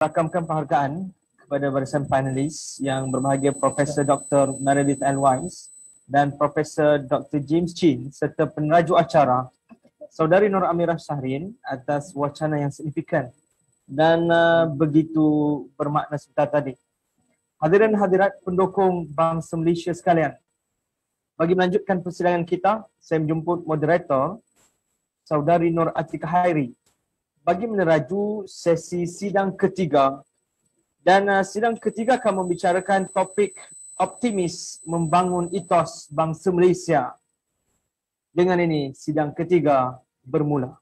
rakamkan penghargaan kepada barisan panelis yang berbahagia Profesor Dr. Meredith L. Wise dan Profesor Dr. James Chin serta peneraju acara Saudari Nur Amirah Syahrin atas wacana yang signifikan dan uh, begitu bermakna sebentar tadi. Hadirin hadirat pendukung bangsa Malaysia sekalian. Bagi melanjutkan persidangan kita, saya menjemput moderator Saudari Nur Atika Hairi bagi meneraju sesi sidang ketiga dan uh, sidang ketiga akan membicarakan topik optimis membangun etos bangsa Malaysia. Dengan ini sidang ketiga bermula.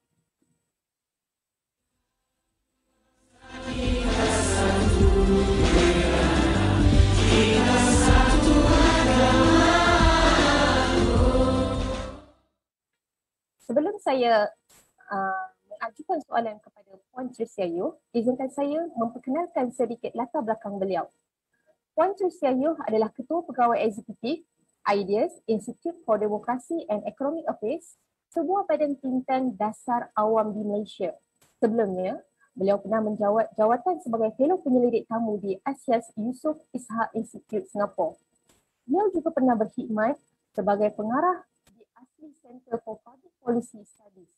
Sebelum saya uh, ajukan soalan kepada Puan Tresiayo, izinkan saya memperkenalkan sedikit latar belakang beliau. Puan Tresiayo adalah Ketua Pegawai Eksekutif Ideas Institute for Democracy and Economic Affairs, sebuah badan think dasar awam di Malaysia. Sebelumnya, beliau pernah menjawat jawatan sebagai fellow penyelidik tamu di ASIAS Yusof Ishak Institute Singapura. Beliau juga pernah berkhidmat sebagai pengarah di Asli Center for Public Policy Studies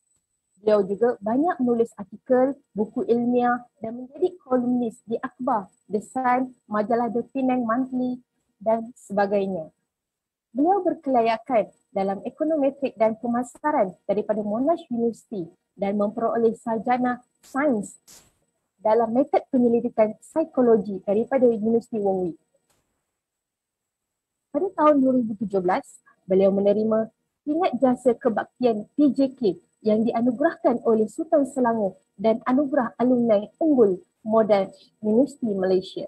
Beliau juga banyak menulis artikel, buku ilmiah dan menjadi kolumnis di Akhbar, The Sun, majalah The Penang Monthly dan sebagainya. Beliau berkelayakan dalam ekonometrik dan pemasaran daripada Monash University dan memperoleh sarjana sains dalam metod penyelidikan psikologi daripada Universiti Warwick. Pada tahun 2017, beliau menerima pingat jasa kebaktian PJK yang dianugerahkan oleh Sultan Selangor dan anugerah alumni unggul modern Universiti Malaysia.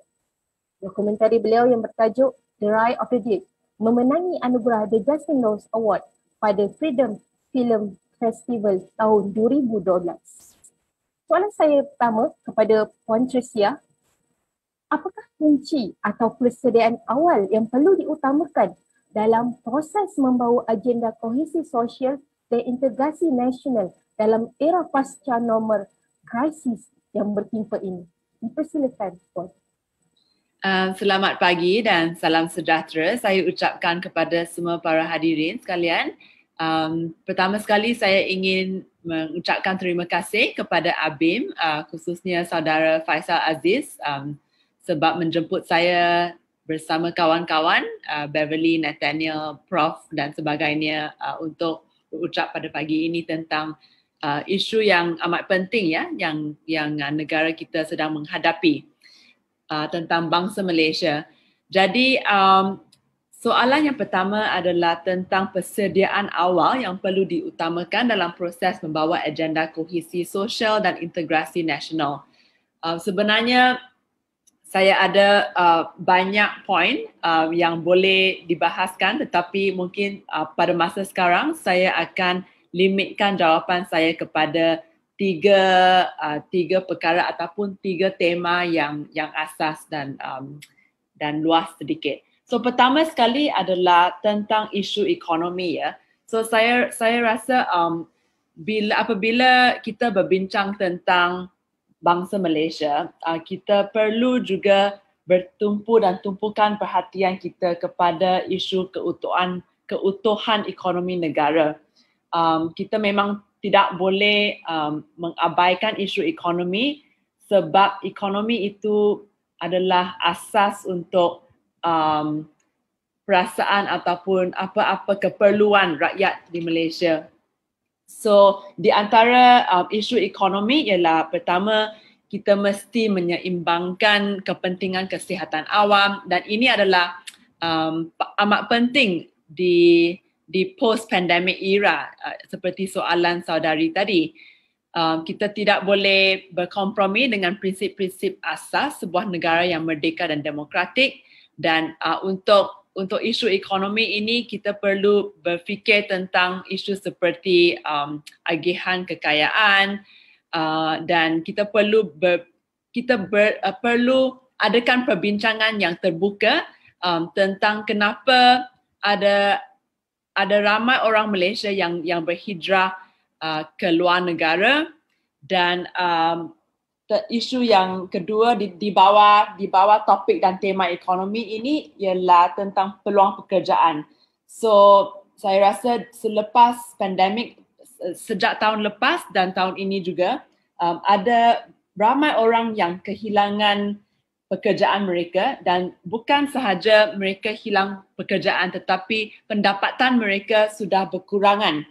Dokumentari beliau yang bertajuk The Rise of the Deep memenangi anugerah The Justin Lawrence Award pada Freedom Film Festival tahun 2012. Soalan saya pertama kepada Puan Tricia, apakah kunci atau persediaan awal yang perlu diutamakan dalam proses membawa agenda kohesi sosial terintegrasi nasional dalam era pasca nomor krisis yang bertimpa ini. Dipersilakan Puan. Um, uh, selamat pagi dan salam sejahtera. Saya ucapkan kepada semua para hadirin sekalian. Um, pertama sekali saya ingin mengucapkan terima kasih kepada ABIM uh, khususnya saudara Faisal Aziz um, sebab menjemput saya bersama kawan-kawan uh, Beverly, Nathaniel, Prof dan sebagainya uh, untuk berucap pada pagi ini tentang uh, isu yang amat penting ya yang yang uh, negara kita sedang menghadapi uh, tentang bangsa Malaysia. Jadi um, soalan yang pertama adalah tentang persediaan awal yang perlu diutamakan dalam proses membawa agenda kohesi sosial dan integrasi nasional. Uh, sebenarnya saya ada uh, banyak poin uh, yang boleh dibahaskan tetapi mungkin uh, pada masa sekarang saya akan limitkan jawapan saya kepada tiga uh, tiga perkara ataupun tiga tema yang yang asas dan um, dan luas sedikit. So pertama sekali adalah tentang isu ekonomi ya. So saya saya rasa um, bila apabila kita berbincang tentang bangsa Malaysia, uh, kita perlu juga bertumpu dan tumpukan perhatian kita kepada isu keutuhan keutuhan ekonomi negara. Um, kita memang tidak boleh um, mengabaikan isu ekonomi sebab ekonomi itu adalah asas untuk um, perasaan ataupun apa-apa keperluan rakyat di Malaysia So di antara um, isu ekonomi ialah pertama kita mesti menyeimbangkan kepentingan kesihatan awam dan ini adalah um, amat penting di di post pandemic era uh, seperti soalan saudari tadi um, kita tidak boleh berkompromi dengan prinsip-prinsip asas sebuah negara yang merdeka dan demokratik dan uh, untuk untuk isu ekonomi ini kita perlu berfikir tentang isu seperti um, agihan kekayaan uh, dan kita perlu ber, kita ber, uh, perlu adakan perbincangan yang terbuka um, tentang kenapa ada ada ramai orang Malaysia yang yang berhijrah uh, ke luar negara dan um, isu yang kedua di, di bawah di bawah topik dan tema ekonomi ini ialah tentang peluang pekerjaan. So saya rasa selepas pandemik sejak tahun lepas dan tahun ini juga um, ada ramai orang yang kehilangan pekerjaan mereka dan bukan sahaja mereka hilang pekerjaan tetapi pendapatan mereka sudah berkurangan.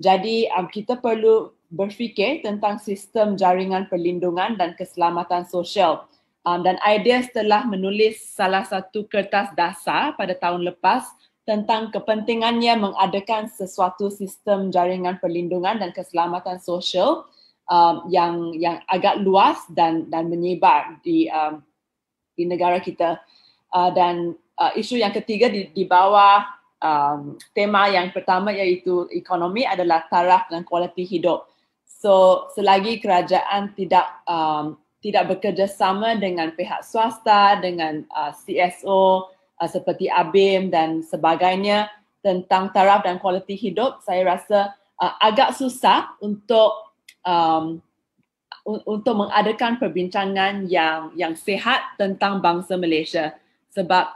Jadi um, kita perlu berfikir tentang sistem jaringan perlindungan dan keselamatan sosial. Um, dan idea telah menulis salah satu kertas dasar pada tahun lepas tentang kepentingannya mengadakan sesuatu sistem jaringan perlindungan dan keselamatan sosial um, yang yang agak luas dan dan menyebar di um, di negara kita uh, dan uh, isu yang ketiga di, di bawah um, tema yang pertama iaitu ekonomi adalah taraf dan kualiti hidup So selagi kerajaan tidak um, tidak bekerjasama dengan pihak swasta dengan uh, CSO uh, seperti ABIM dan sebagainya tentang taraf dan kualiti hidup, saya rasa uh, agak susah untuk um, untuk mengadakan perbincangan yang yang sehat tentang bangsa Malaysia sebab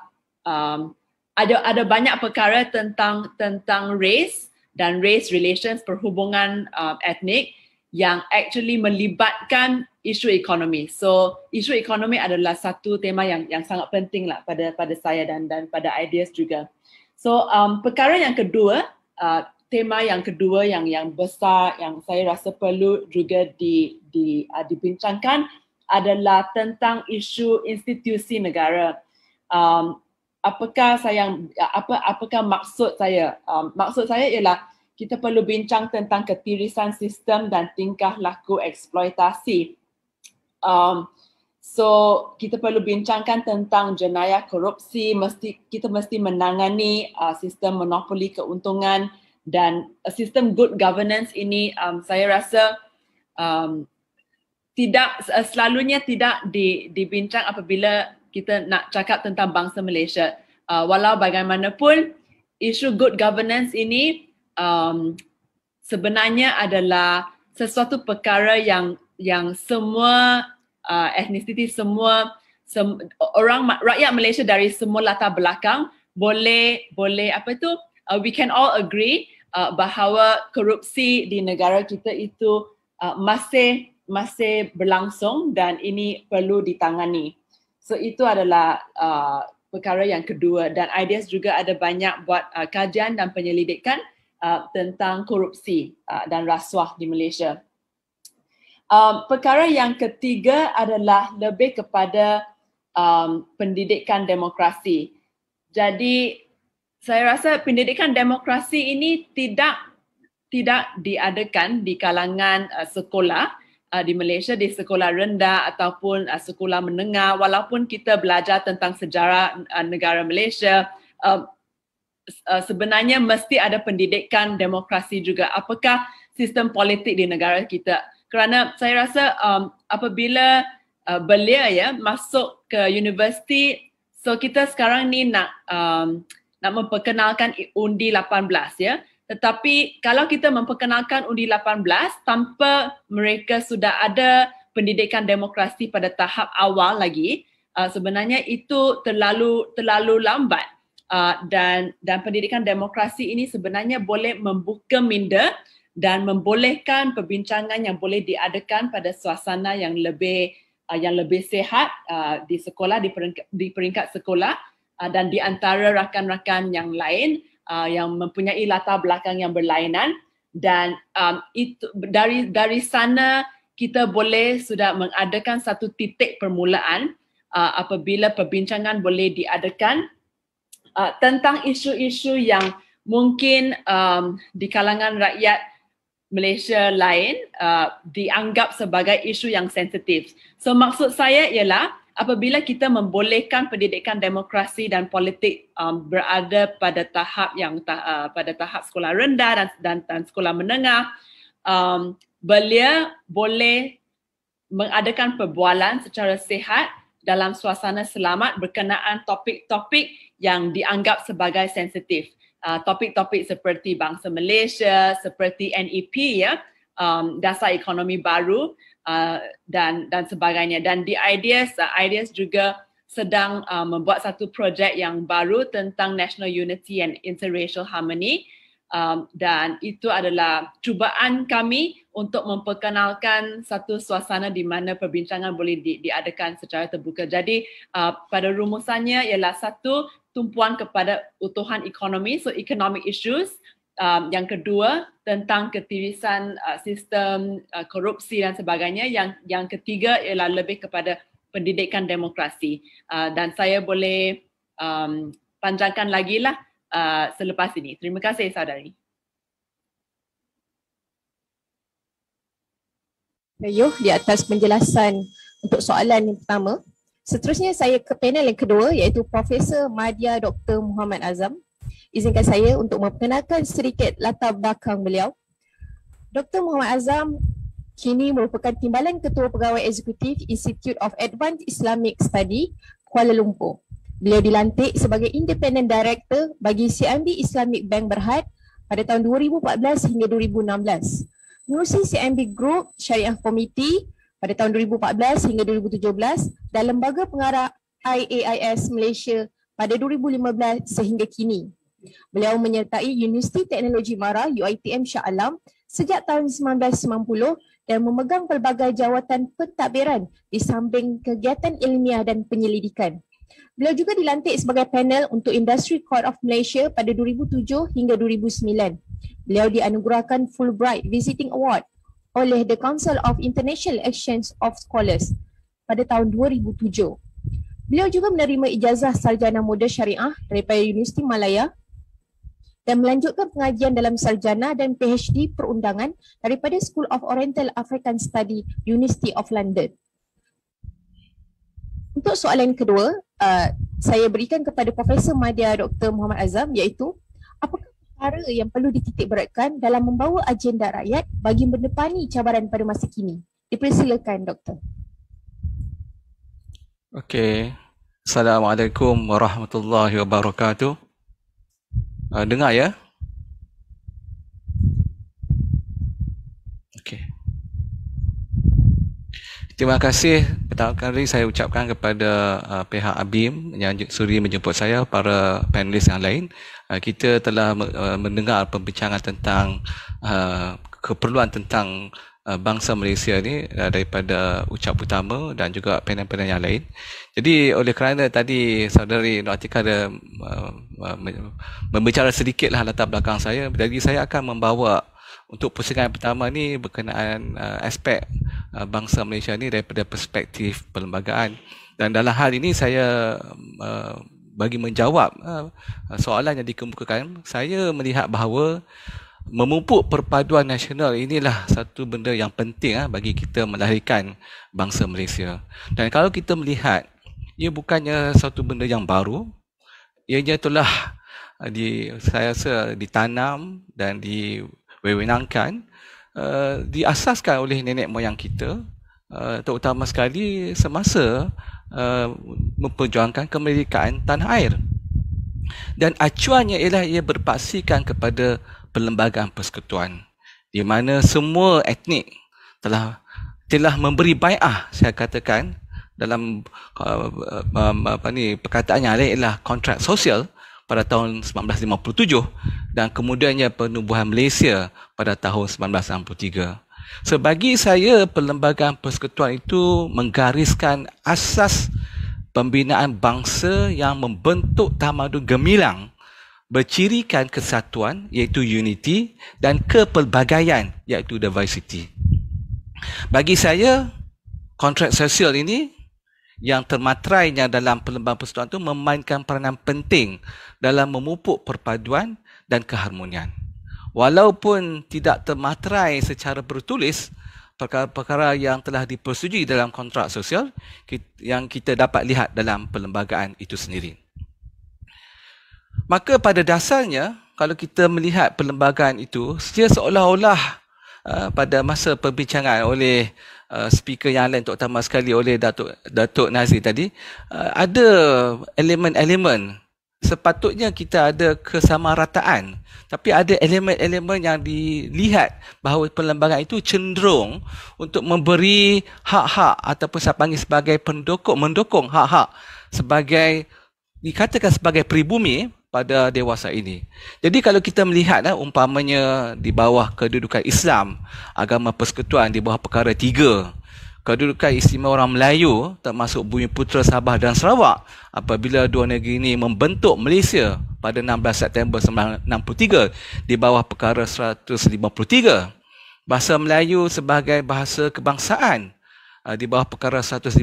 um, ada ada banyak perkara tentang tentang race dan race relations perhubungan uh, etnik yang actually melibatkan isu ekonomi. So isu ekonomi adalah satu tema yang yang sangat penting lah pada pada saya dan dan pada ideas juga. So um, perkara yang kedua, uh, tema yang kedua yang yang besar yang saya rasa perlu juga di di uh, dibincangkan adalah tentang isu institusi negara. Um, apakah saya uh, apa apakah maksud saya? Um, maksud saya ialah kita perlu bincang tentang ketirisan sistem dan tingkah laku eksploitasi. Um, so kita perlu bincangkan tentang jenayah korupsi, mesti kita mesti menangani uh, sistem monopoli keuntungan dan uh, sistem good governance ini um, saya rasa um, tidak uh, selalunya tidak di, dibincang apabila kita nak cakap tentang bangsa Malaysia. Uh, walau bagaimanapun, isu good governance ini um, sebenarnya adalah sesuatu perkara yang yang semua uh, ethnicity semua sem- orang rakyat Malaysia dari semua latar belakang boleh boleh apa tu uh, we can all agree uh, bahawa korupsi di negara kita itu uh, masih masih berlangsung dan ini perlu ditangani. So itu adalah uh, perkara yang kedua dan ideas juga ada banyak buat uh, kajian dan penyelidikan uh, tentang korupsi uh, dan rasuah di Malaysia. Um, perkara yang ketiga adalah lebih kepada um, pendidikan demokrasi. Jadi saya rasa pendidikan demokrasi ini tidak tidak diadakan di kalangan uh, sekolah uh, di Malaysia di sekolah rendah ataupun uh, sekolah menengah. Walaupun kita belajar tentang sejarah uh, negara Malaysia, uh, Uh, sebenarnya mesti ada pendidikan demokrasi juga. Apakah sistem politik di negara kita? Kerana saya rasa um, apabila uh, belia ya masuk ke universiti, so kita sekarang ni nak um, nak memperkenalkan undi 18 ya. Tetapi kalau kita memperkenalkan undi 18 tanpa mereka sudah ada pendidikan demokrasi pada tahap awal lagi, uh, sebenarnya itu terlalu terlalu lambat. Ah, dan dan pendidikan demokrasi ini sebenarnya boleh membuka minda dan membolehkan perbincangan yang boleh diadakan pada suasana yang lebih uh, yang lebih sehat uh, ah, di sekolah di peringkat, di peringkat sekolah uh, dan di antara rakan-rakan yang lain uh, yang mempunyai latar belakang yang berlainan dan um, itu dari dari sana kita boleh sudah mengadakan satu titik permulaan uh, apabila perbincangan boleh diadakan uh, tentang isu-isu yang mungkin um, di kalangan rakyat Malaysia lain uh, dianggap sebagai isu yang sensitif. So maksud saya ialah apabila kita membolehkan pendidikan demokrasi dan politik um, berada pada tahap yang ta- uh, pada tahap sekolah rendah dan dan, dan sekolah menengah um, belia boleh mengadakan perbualan secara sehat dalam suasana selamat berkenaan topik-topik yang dianggap sebagai sensitif. Uh, topik-topik seperti bangsa Malaysia, seperti NEP ya, um, dasar ekonomi baru uh, dan dan sebagainya. Dan di Ideas, uh, Ideas juga sedang uh, membuat satu projek yang baru tentang national unity and interracial harmony. Um, dan itu adalah cubaan kami untuk memperkenalkan satu suasana di mana perbincangan boleh di, diadakan secara terbuka. Jadi uh, pada rumusannya ialah satu tumpuan kepada utuhan ekonomi, so economic issues. Um, yang kedua tentang ketirisan uh, sistem uh, korupsi dan sebagainya. Yang yang ketiga ialah lebih kepada pendidikan demokrasi. Uh, dan saya boleh um, panjangkan lagi lah uh, selepas ini. Terima kasih, saudari. Yoh, di atas penjelasan untuk soalan yang pertama, Seterusnya saya ke panel yang kedua iaitu Profesor Madya Dr. Muhammad Azam. Izinkan saya untuk memperkenalkan sedikit latar belakang beliau. Dr. Muhammad Azam kini merupakan Timbalan Ketua Pegawai Eksekutif Institute of Advanced Islamic Study Kuala Lumpur. Beliau dilantik sebagai Independent Director bagi CIMB Islamic Bank Berhad pada tahun 2014 hingga 2016. Menurut CIMB Group Syariah Committee pada tahun 2014 hingga 2017 dan lembaga pengarah IAIS Malaysia pada 2015 sehingga kini. Beliau menyertai Universiti Teknologi Mara UITM Shah Alam sejak tahun 1990 dan memegang pelbagai jawatan pentadbiran di samping kegiatan ilmiah dan penyelidikan. Beliau juga dilantik sebagai panel untuk Industry Court of Malaysia pada 2007 hingga 2009. Beliau dianugerahkan Fulbright Visiting Award oleh the Council of International Exchange of Scholars pada tahun 2007. Beliau juga menerima ijazah sarjana muda syariah daripada Universiti Malaya dan melanjutkan pengajian dalam sarjana dan PhD perundangan daripada School of Oriental African Study University of London. Untuk soalan kedua, uh, saya berikan kepada Profesor Madya Dr. Muhammad Azam iaitu apakah perkara yang perlu dititik beratkan dalam membawa agenda rakyat bagi mendepani cabaran pada masa kini? Dipersilakan doktor. Okey. Assalamualaikum warahmatullahi wabarakatuh. Uh, dengar ya. Terima kasih pertama kali saya ucapkan kepada uh, pihak ABIM yang suri menjemput saya para panelis yang lain. Uh, kita telah uh, mendengar pembicaraan tentang uh, keperluan tentang uh, bangsa Malaysia ini uh, daripada ucap utama dan juga panel-panel yang lain. Jadi oleh kerana tadi saudari Noatika ada uh, uh, membicara sedikitlah latar belakang saya, jadi saya akan membawa untuk pusingan pertama ni berkenaan uh, aspek uh, bangsa Malaysia ni daripada perspektif perlembagaan dan dalam hal ini saya uh, bagi menjawab uh, uh, soalan yang dikemukakan saya melihat bahawa memupuk perpaduan nasional inilah satu benda yang penting uh, bagi kita melahirkan bangsa Malaysia dan kalau kita melihat ia bukannya satu benda yang baru ia telah uh, di saya rasa ditanam dan di wewenangkan uh, diasaskan oleh nenek moyang kita uh, terutama sekali semasa uh, memperjuangkan kemerdekaan tanah air dan acuannya ialah ia berpaksikan kepada perlembagaan persekutuan di mana semua etnik telah telah memberi bai'ah saya katakan dalam uh, uh apa ni perkataannya ialah kontrak sosial pada tahun 1957 dan kemudiannya penubuhan Malaysia pada tahun 1963. Sebagi saya, perlembagaan persekutuan itu menggariskan asas pembinaan bangsa yang membentuk tamadun gemilang bercirikan kesatuan iaitu unity dan kepelbagaian iaitu diversity. Bagi saya, kontrak sosial ini yang termaterainya dalam pelembagaan persatuan itu memainkan peranan penting dalam memupuk perpaduan dan keharmonian. Walaupun tidak termaterai secara bertulis, perkara-perkara yang telah dipersetujui dalam kontrak sosial yang kita dapat lihat dalam perlembagaan itu sendiri. Maka pada dasarnya, kalau kita melihat perlembagaan itu, dia seolah-olah uh, pada masa perbincangan oleh Uh, speaker yang lain untuk terutama sekali oleh Datuk Datuk Nazir tadi uh, ada elemen-elemen sepatutnya kita ada kesamarataan tapi ada elemen-elemen yang dilihat bahawa perlembagaan itu cenderung untuk memberi hak-hak ataupun saya panggil sebagai pendukung mendukung hak-hak sebagai dikatakan sebagai pribumi pada dewasa ini. Jadi kalau kita melihatlah eh, umpamanya di bawah kedudukan Islam, agama persekutuan di bawah perkara tiga, kedudukan istimewa orang Melayu termasuk Bumi Putera Sabah dan Sarawak apabila dua negeri ini membentuk Malaysia pada 16 September 1963 di bawah perkara 153 bahasa Melayu sebagai bahasa kebangsaan eh, di bawah perkara 152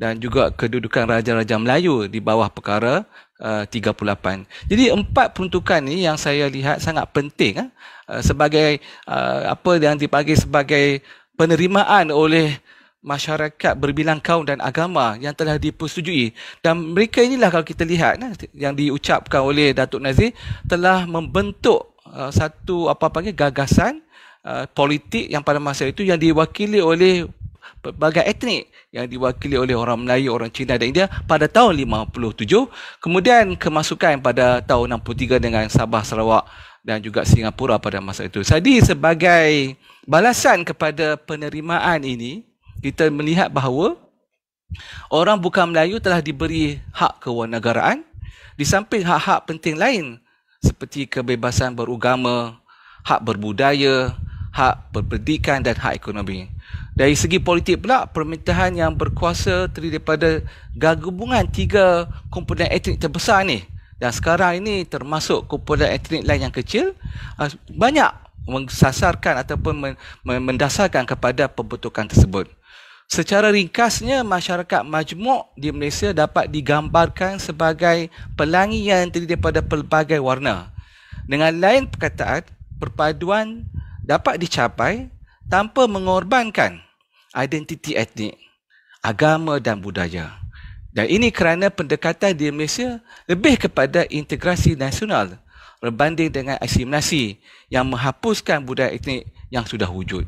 dan juga kedudukan raja-raja Melayu di bawah perkara Eh, uh, 38. Jadi empat peruntukan ini yang saya lihat sangat penting uh, sebagai uh, apa yang dipanggil sebagai penerimaan oleh masyarakat berbilang kaum dan agama yang telah dipersetujui dan mereka inilah kalau kita lihat uh, yang diucapkan oleh Datuk Nazir telah membentuk uh, satu apa panggil gagasan Uh, politik yang pada masa itu yang diwakili oleh pelbagai etnik yang diwakili oleh orang Melayu, orang Cina dan India pada tahun 57. Kemudian kemasukan pada tahun 63 dengan Sabah, Sarawak dan juga Singapura pada masa itu. Jadi sebagai balasan kepada penerimaan ini, kita melihat bahawa orang bukan Melayu telah diberi hak kewarganegaraan di samping hak-hak penting lain seperti kebebasan beragama, hak berbudaya, hak berpendidikan dan hak ekonomi. Dari segi politik pula, pemerintahan yang berkuasa terdiri daripada gabungan tiga komponen etnik terbesar ni. Dan sekarang ini termasuk komponen etnik lain yang kecil, ah, banyak mengsasarkan ataupun mendasarkan kepada pembentukan tersebut. Secara ringkasnya, masyarakat majmuk di Malaysia dapat digambarkan sebagai pelangi yang terdiri daripada pelbagai warna. Dengan lain perkataan, perpaduan dapat dicapai tanpa mengorbankan identiti etnik, agama dan budaya. Dan ini kerana pendekatan di Malaysia lebih kepada integrasi nasional berbanding dengan asimilasi yang menghapuskan budaya etnik yang sudah wujud.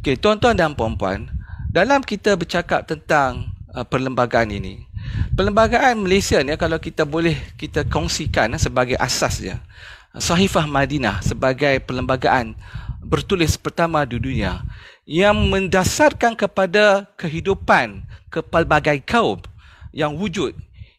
Okey, tuan-tuan dan puan-puan, dalam kita bercakap tentang uh, perlembagaan ini, perlembagaan Malaysia ni kalau kita boleh kita kongsikan sebagai asasnya, Sahifah Madinah sebagai perlembagaan bertulis pertama di dunia yang mendasarkan kepada kehidupan kepelbagai kaum yang wujud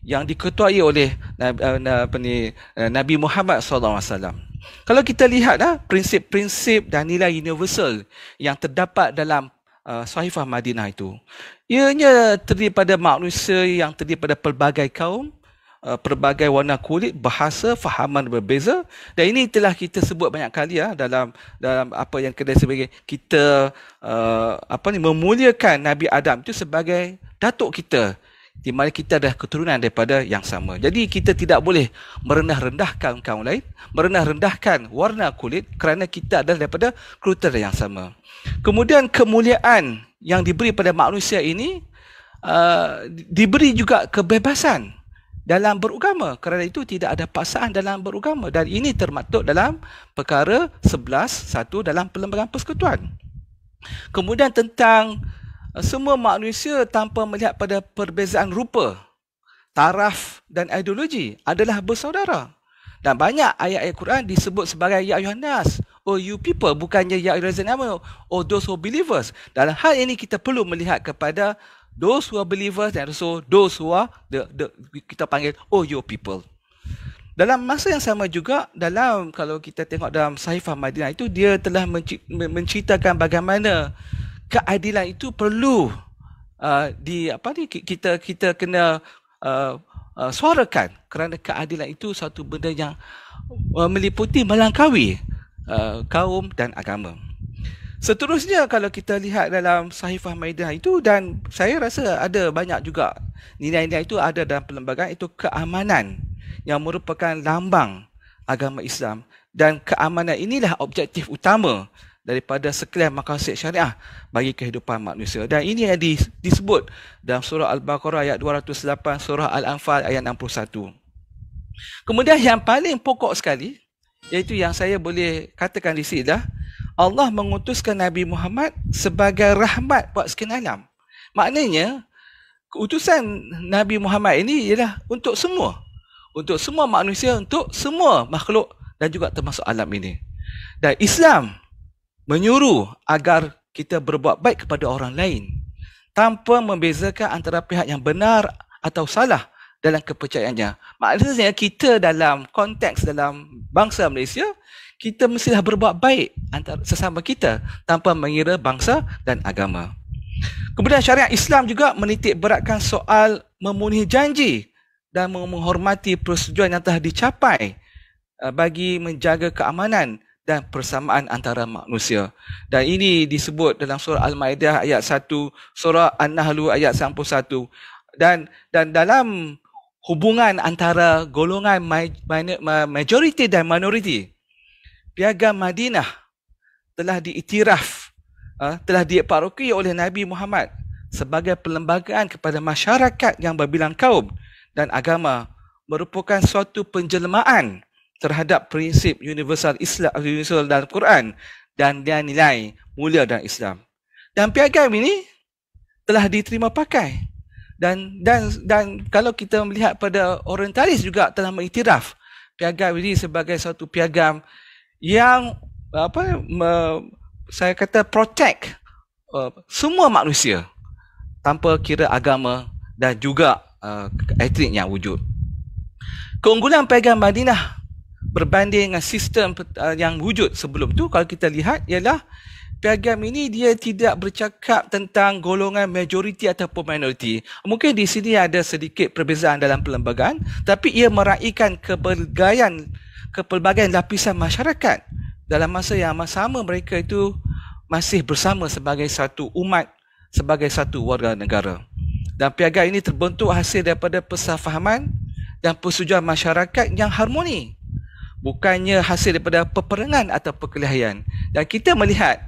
yang diketuai oleh eh, eh, Nabi Muhammad SAW. Kalau kita lihatlah prinsip-prinsip dan nilai universal yang terdapat dalam eh, Sahifah Madinah itu, ianya terdiri pada manusia yang terdiri pada pelbagai kaum Uh, pelbagai warna kulit, bahasa, fahaman berbeza dan ini telah kita sebut banyak kali ya dalam dalam apa yang kita sebagai kita uh, apa ni memuliakan Nabi Adam itu sebagai datuk kita di mana kita dah keturunan daripada yang sama. Jadi kita tidak boleh merendah-rendahkan kaum lain, merendah-rendahkan warna kulit kerana kita adalah daripada kluter yang sama. Kemudian kemuliaan yang diberi pada manusia ini uh, diberi juga kebebasan dalam berugama. Kerana itu tidak ada paksaan dalam berugama. Dan ini termaktub dalam perkara 11.1 dalam Perlembagaan Persekutuan. Kemudian tentang uh, semua manusia tanpa melihat pada perbezaan rupa, taraf dan ideologi adalah bersaudara. Dan banyak ayat-ayat Quran disebut sebagai Ya Yohanas, Oh you people, bukannya Ya Yohanas, Oh those who believers. Dalam hal ini kita perlu melihat kepada those who are believers and also those who are the, the kita panggil oh your people. Dalam masa yang sama juga dalam kalau kita tengok dalam Sahifah Madinah itu dia telah menceritakan bagaimana keadilan itu perlu uh, di apa ni kita kita kena uh, uh, suarakan kerana keadilan itu satu benda yang uh, meliputi melangkawi uh, kaum dan agama. Seterusnya kalau kita lihat dalam Sahifah Maidah itu dan saya rasa ada banyak juga nilai-nilai itu ada dalam perlembagaan itu keamanan yang merupakan lambang agama Islam dan keamanan inilah objektif utama daripada sekalian makasih syariah bagi kehidupan manusia. Dan ini yang disebut dalam surah Al-Baqarah ayat 208, surah Al-Anfal ayat 61. Kemudian yang paling pokok sekali, iaitu yang saya boleh katakan di sini dah, Allah mengutuskan Nabi Muhammad sebagai rahmat buat sekian alam. Maknanya, keutusan Nabi Muhammad ini ialah untuk semua. Untuk semua manusia, untuk semua makhluk dan juga termasuk alam ini. Dan Islam menyuruh agar kita berbuat baik kepada orang lain tanpa membezakan antara pihak yang benar atau salah dalam kepercayaannya. Maknanya kita dalam konteks dalam bangsa Malaysia, kita mestilah berbuat baik antara sesama kita tanpa mengira bangsa dan agama. Kemudian syariat Islam juga menitik beratkan soal memenuhi janji dan menghormati persetujuan yang telah dicapai eh, bagi menjaga keamanan dan persamaan antara manusia. Dan ini disebut dalam surah Al-Maidah ayat 1, surah An-Nahl ayat 91. Dan dan dalam hubungan antara golongan majoriti dan minoriti, Piagam Madinah telah diiktiraf, ah, telah diparuki oleh Nabi Muhammad sebagai perlembagaan kepada masyarakat yang berbilang kaum dan agama merupakan suatu penjelmaan terhadap prinsip universal Islam universal dalam Quran dan nilai-nilai mulia dalam Islam. Dan piagam ini telah diterima pakai dan dan dan kalau kita melihat pada orientalis juga telah mengiktiraf piagam ini sebagai suatu piagam yang apa me, saya kata protect uh, semua manusia tanpa kira agama dan juga uh, etnik yang wujud. Keunggulan pegang Madinah berbanding dengan sistem uh, yang wujud sebelum tu kalau kita lihat ialah piagam ini dia tidak bercakap tentang golongan majoriti ataupun minoriti. Mungkin di sini ada sedikit perbezaan dalam perlembagaan tapi ia meraihkan kebergayaan kepelbagaian lapisan masyarakat dalam masa yang sama mereka itu masih bersama sebagai satu umat sebagai satu warga negara dan piagam ini terbentuk hasil daripada persefahaman dan persetujuan masyarakat yang harmoni bukannya hasil daripada peperangan atau perkelahian dan kita melihat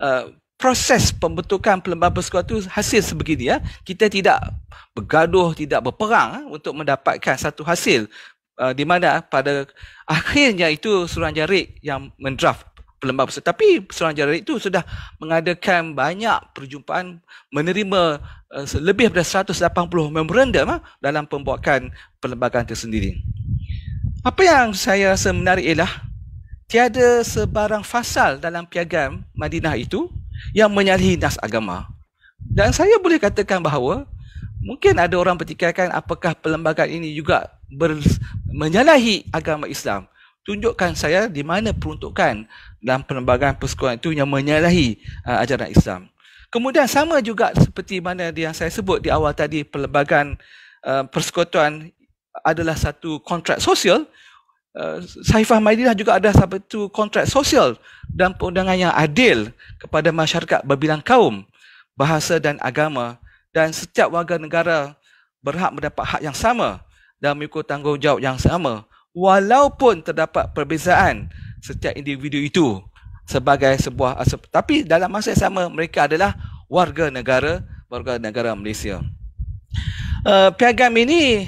uh, proses pembentukan pelembaga bersekutu itu hasil sebegini ya kita tidak bergaduh tidak berperang eh, untuk mendapatkan satu hasil uh, di mana ah, pada akhirnya itu Suruhanjaya Rik yang mendraft pelembab besar. Tapi Suruhanjaya Rik itu sudah mengadakan banyak perjumpaan menerima uh, lebih daripada 180 memorandum uh, dalam pembuatan perlembagaan tersendiri. Apa yang saya rasa menarik ialah tiada sebarang fasal dalam piagam Madinah itu yang menyalahi nas agama. Dan saya boleh katakan bahawa mungkin ada orang pertikaikan apakah perlembagaan ini juga ber, menyalahi agama Islam. Tunjukkan saya di mana peruntukan dalam perlembagaan persekutuan itu yang menyalahi uh, ajaran Islam. Kemudian sama juga seperti mana yang saya sebut di awal tadi, perlembagaan uh, persekutuan adalah satu kontrak sosial. Uh, Saifah Madinah juga ada satu kontrak sosial dan perundangan yang adil kepada masyarakat berbilang kaum, bahasa dan agama dan setiap warga negara berhak mendapat hak yang sama dan mengikut tanggungjawab yang sama walaupun terdapat perbezaan setiap individu itu sebagai sebuah asep, tapi dalam masa yang sama mereka adalah warga negara warga negara Malaysia. Uh, piagam ini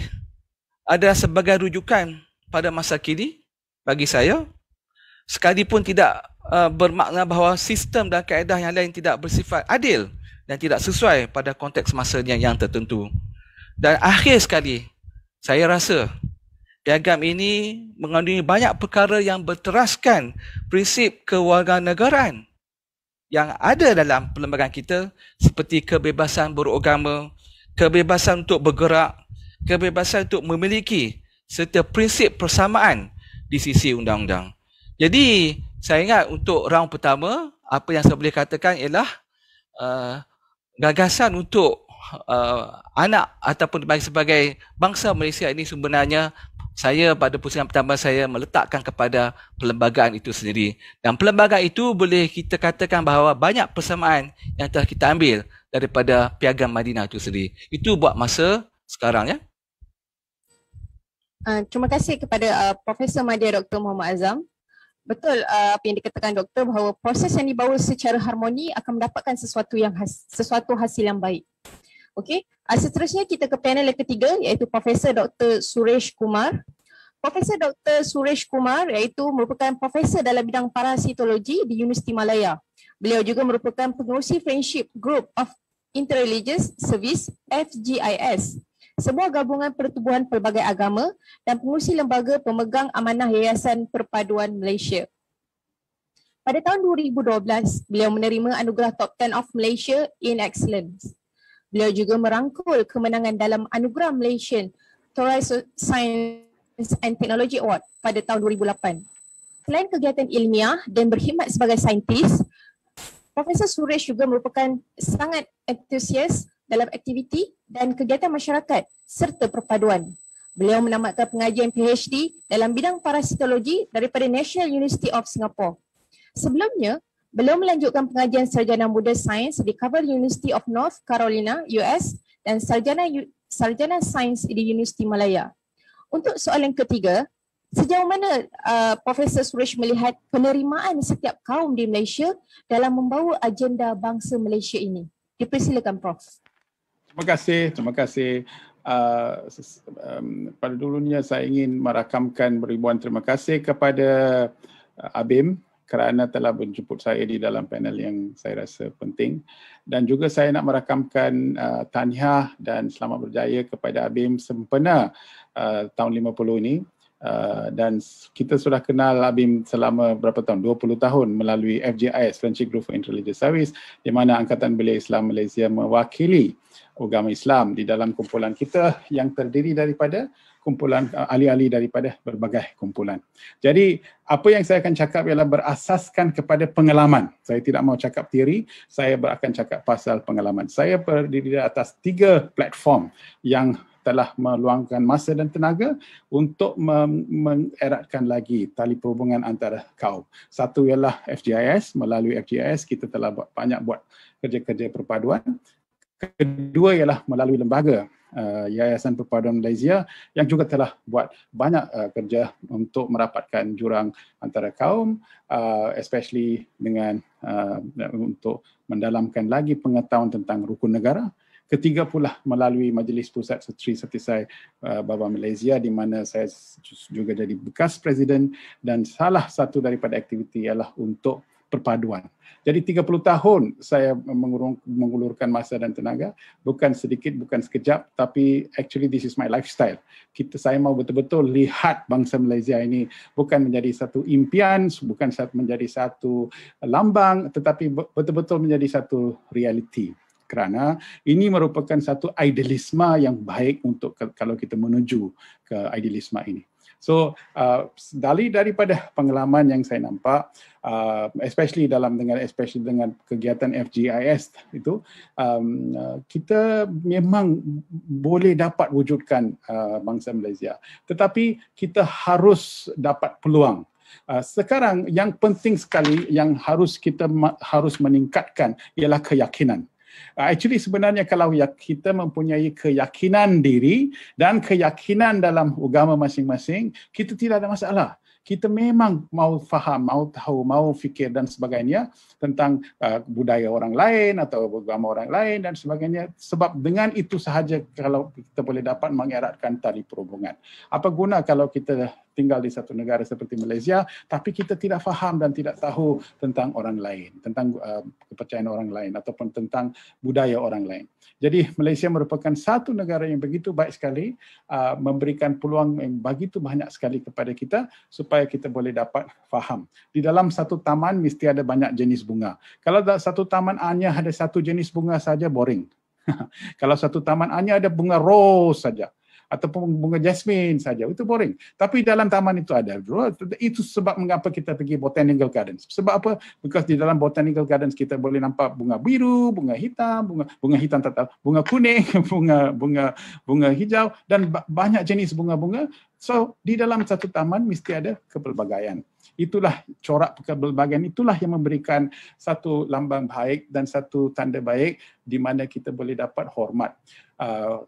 adalah sebagai rujukan pada masa kini bagi saya sekalipun tidak uh, bermakna bahawa sistem dan kaedah yang lain tidak bersifat adil dan tidak sesuai pada konteks masanya yang tertentu. Dan akhir sekali saya rasa piagam ini mengandungi banyak perkara yang berteraskan prinsip kewarganegaraan yang ada dalam perlembagaan kita seperti kebebasan beragama, kebebasan untuk bergerak, kebebasan untuk memiliki serta prinsip persamaan di sisi undang-undang. Jadi, saya ingat untuk round pertama, apa yang saya boleh katakan ialah uh, gagasan untuk uh, anak ataupun sebagai bangsa Malaysia ini sebenarnya saya pada pusingan pertama saya meletakkan kepada perlembagaan itu sendiri dan perlembagaan itu boleh kita katakan bahawa banyak persamaan yang telah kita ambil daripada piagam Madinah itu sendiri itu buat masa sekarang ya Uh, terima kasih kepada uh, Profesor Madya Dr. Muhammad Azam. Betul uh, apa yang dikatakan doktor bahawa proses yang dibawa secara harmoni akan mendapatkan sesuatu yang has- sesuatu hasil yang baik. Okey. Uh, seterusnya kita ke panel yang ketiga iaitu Profesor Dr. Suresh Kumar. Profesor Dr. Suresh Kumar iaitu merupakan profesor dalam bidang parasitologi di Universiti Malaya. Beliau juga merupakan pengurusi Friendship Group of Interreligious Service FGIS. Sebuah gabungan pertubuhan pelbagai agama dan pengurusi lembaga pemegang amanah Yayasan Perpaduan Malaysia. Pada tahun 2012, beliau menerima anugerah Top 10 of Malaysia in Excellence. Beliau juga merangkul kemenangan dalam Anugerah Malaysian Torai Science and Technology Award pada tahun 2008. Selain kegiatan ilmiah dan berkhidmat sebagai saintis, Profesor Suresh juga merupakan sangat entusias dalam aktiviti dan kegiatan masyarakat serta perpaduan. Beliau menamatkan pengajian PhD dalam bidang parasitologi daripada National University of Singapore. Sebelumnya, Beliau melanjutkan pengajian Sarjana Muda Sains di Cover University of North Carolina, US dan Sarjana Sarjana Sains di Universiti Malaya. Untuk soalan ketiga, sejauh mana uh, Profesor Suresh melihat penerimaan setiap kaum di Malaysia dalam membawa agenda bangsa Malaysia ini? Dipersilakan Prof. Terima kasih, terima kasih. Uh, um, pada dulunya saya ingin merakamkan beribuan terima kasih kepada uh, ABIM kerana telah menjemput saya di dalam panel yang saya rasa penting dan juga saya nak merakamkan uh, tahniah dan selamat berjaya kepada Abim sempena uh, tahun 50 ini uh, dan kita sudah kenal Abim selama berapa tahun 20 tahun melalui FGIS Friendship Group for Interreligious Service di mana angkatan Belia Islam Malaysia mewakili agama Islam di dalam kumpulan kita yang terdiri daripada kumpulan ahli-ahli daripada berbagai kumpulan. Jadi apa yang saya akan cakap ialah berasaskan kepada pengalaman. Saya tidak mau cakap teori, saya akan cakap pasal pengalaman. Saya berdiri di atas tiga platform yang telah meluangkan masa dan tenaga untuk mengeratkan lagi tali perhubungan antara kaum. Satu ialah FGIS, melalui FGIS kita telah banyak buat kerja-kerja perpaduan. Kedua ialah melalui lembaga uh, Yayasan Perpaduan Malaysia yang juga telah buat banyak uh, kerja untuk merapatkan jurang antara kaum uh, especially dengan uh, untuk mendalamkan lagi pengetahuan tentang rukun negara ketiga pula melalui Majlis Pusat Seteri Setisai uh, Baba Malaysia di mana saya juga jadi bekas presiden dan salah satu daripada aktiviti ialah untuk perpaduan. Jadi 30 tahun saya mengurung, mengulurkan masa dan tenaga, bukan sedikit, bukan sekejap, tapi actually this is my lifestyle. Kita Saya mau betul-betul lihat bangsa Malaysia ini bukan menjadi satu impian, bukan menjadi satu lambang, tetapi betul-betul menjadi satu reality kerana ini merupakan satu idealisme yang baik untuk ke, kalau kita menuju ke idealisme ini. So uh, dari daripada pengalaman yang saya nampak, uh, especially dalam dengan especially dengan kegiatan FGIS itu, um, uh, kita memang boleh dapat wujudkan uh, bangsa Malaysia. Tetapi kita harus dapat peluang. Uh, sekarang yang penting sekali yang harus kita harus meningkatkan ialah keyakinan. Uh, actually sebenarnya kalau ya, kita mempunyai keyakinan diri dan keyakinan dalam agama masing-masing, kita tidak ada masalah. Kita memang mau faham, mau tahu, mau fikir dan sebagainya tentang uh, budaya orang lain atau agama orang lain dan sebagainya. Sebab dengan itu sahaja kalau kita boleh dapat mengeratkan tali perhubungan. Apa guna kalau kita tinggal di satu negara seperti Malaysia tapi kita tidak faham dan tidak tahu tentang orang lain tentang uh, kepercayaan orang lain ataupun tentang budaya orang lain. Jadi Malaysia merupakan satu negara yang begitu baik sekali uh, memberikan peluang yang begitu banyak sekali kepada kita supaya kita boleh dapat faham. Di dalam satu taman mesti ada banyak jenis bunga. Kalau dalam satu taman hanya ada satu jenis bunga saja boring. Kalau satu taman hanya ada bunga rose saja ataupun bunga jasmine saja itu boring tapi dalam taman itu ada itu sebab mengapa kita pergi botanical gardens sebab apa because di dalam botanical gardens kita boleh nampak bunga biru bunga hitam bunga bunga hitam tak tahu bunga kuning bunga bunga bunga hijau dan banyak jenis bunga-bunga so di dalam satu taman mesti ada kepelbagaian itulah corak kepelbagaian itulah yang memberikan satu lambang baik dan satu tanda baik di mana kita boleh dapat hormat uh,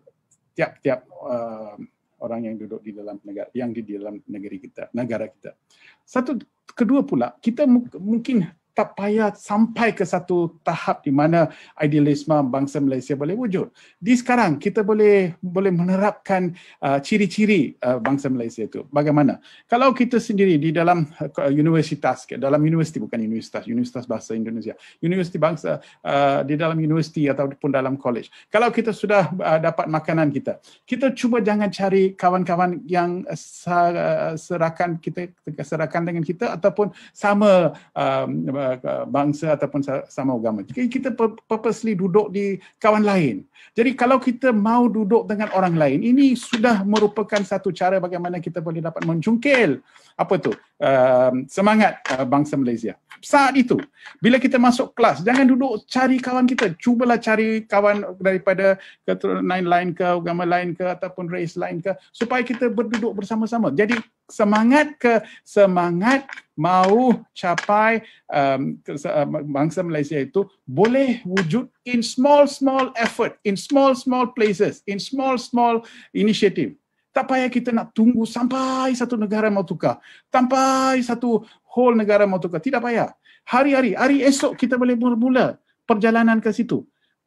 tiap-tiap uh, orang yang duduk di dalam negara yang di dalam negeri kita, negara kita. Satu kedua pula, kita mungkin tak payah sampai ke satu tahap di mana idealisme bangsa Malaysia boleh wujud. Di sekarang kita boleh boleh menerapkan uh, ciri-ciri uh, bangsa Malaysia itu. Bagaimana? Kalau kita sendiri di dalam uh, universitas, dalam universiti bukan universitas, universitas bahasa Indonesia, universiti bangsa uh, di dalam universiti ataupun dalam college. Kalau kita sudah uh, dapat makanan kita, kita cuba jangan cari kawan-kawan yang uh, serakan kita serakan dengan kita ataupun sama um, bangsa ataupun sama agama. Jadi kita purposely duduk di kawan lain. Jadi kalau kita mau duduk dengan orang lain, ini sudah merupakan satu cara bagaimana kita boleh dapat mencungkil apa tu? Uh, semangat uh, bangsa Malaysia saat itu bila kita masuk kelas jangan duduk cari kawan kita cubalah cari kawan daripada keturunan lain ke agama lain ke ataupun race lain ke supaya kita berduduk bersama-sama jadi semangat ke semangat mau capai um, ke, uh, bangsa Malaysia itu boleh wujud in small small effort in small small places in small small initiative tak payah kita nak tunggu sampai satu negara mau tukar. Sampai satu whole negara mau motorcar. Tidak payah. Hari-hari, hari esok kita boleh mula-mula perjalanan ke situ.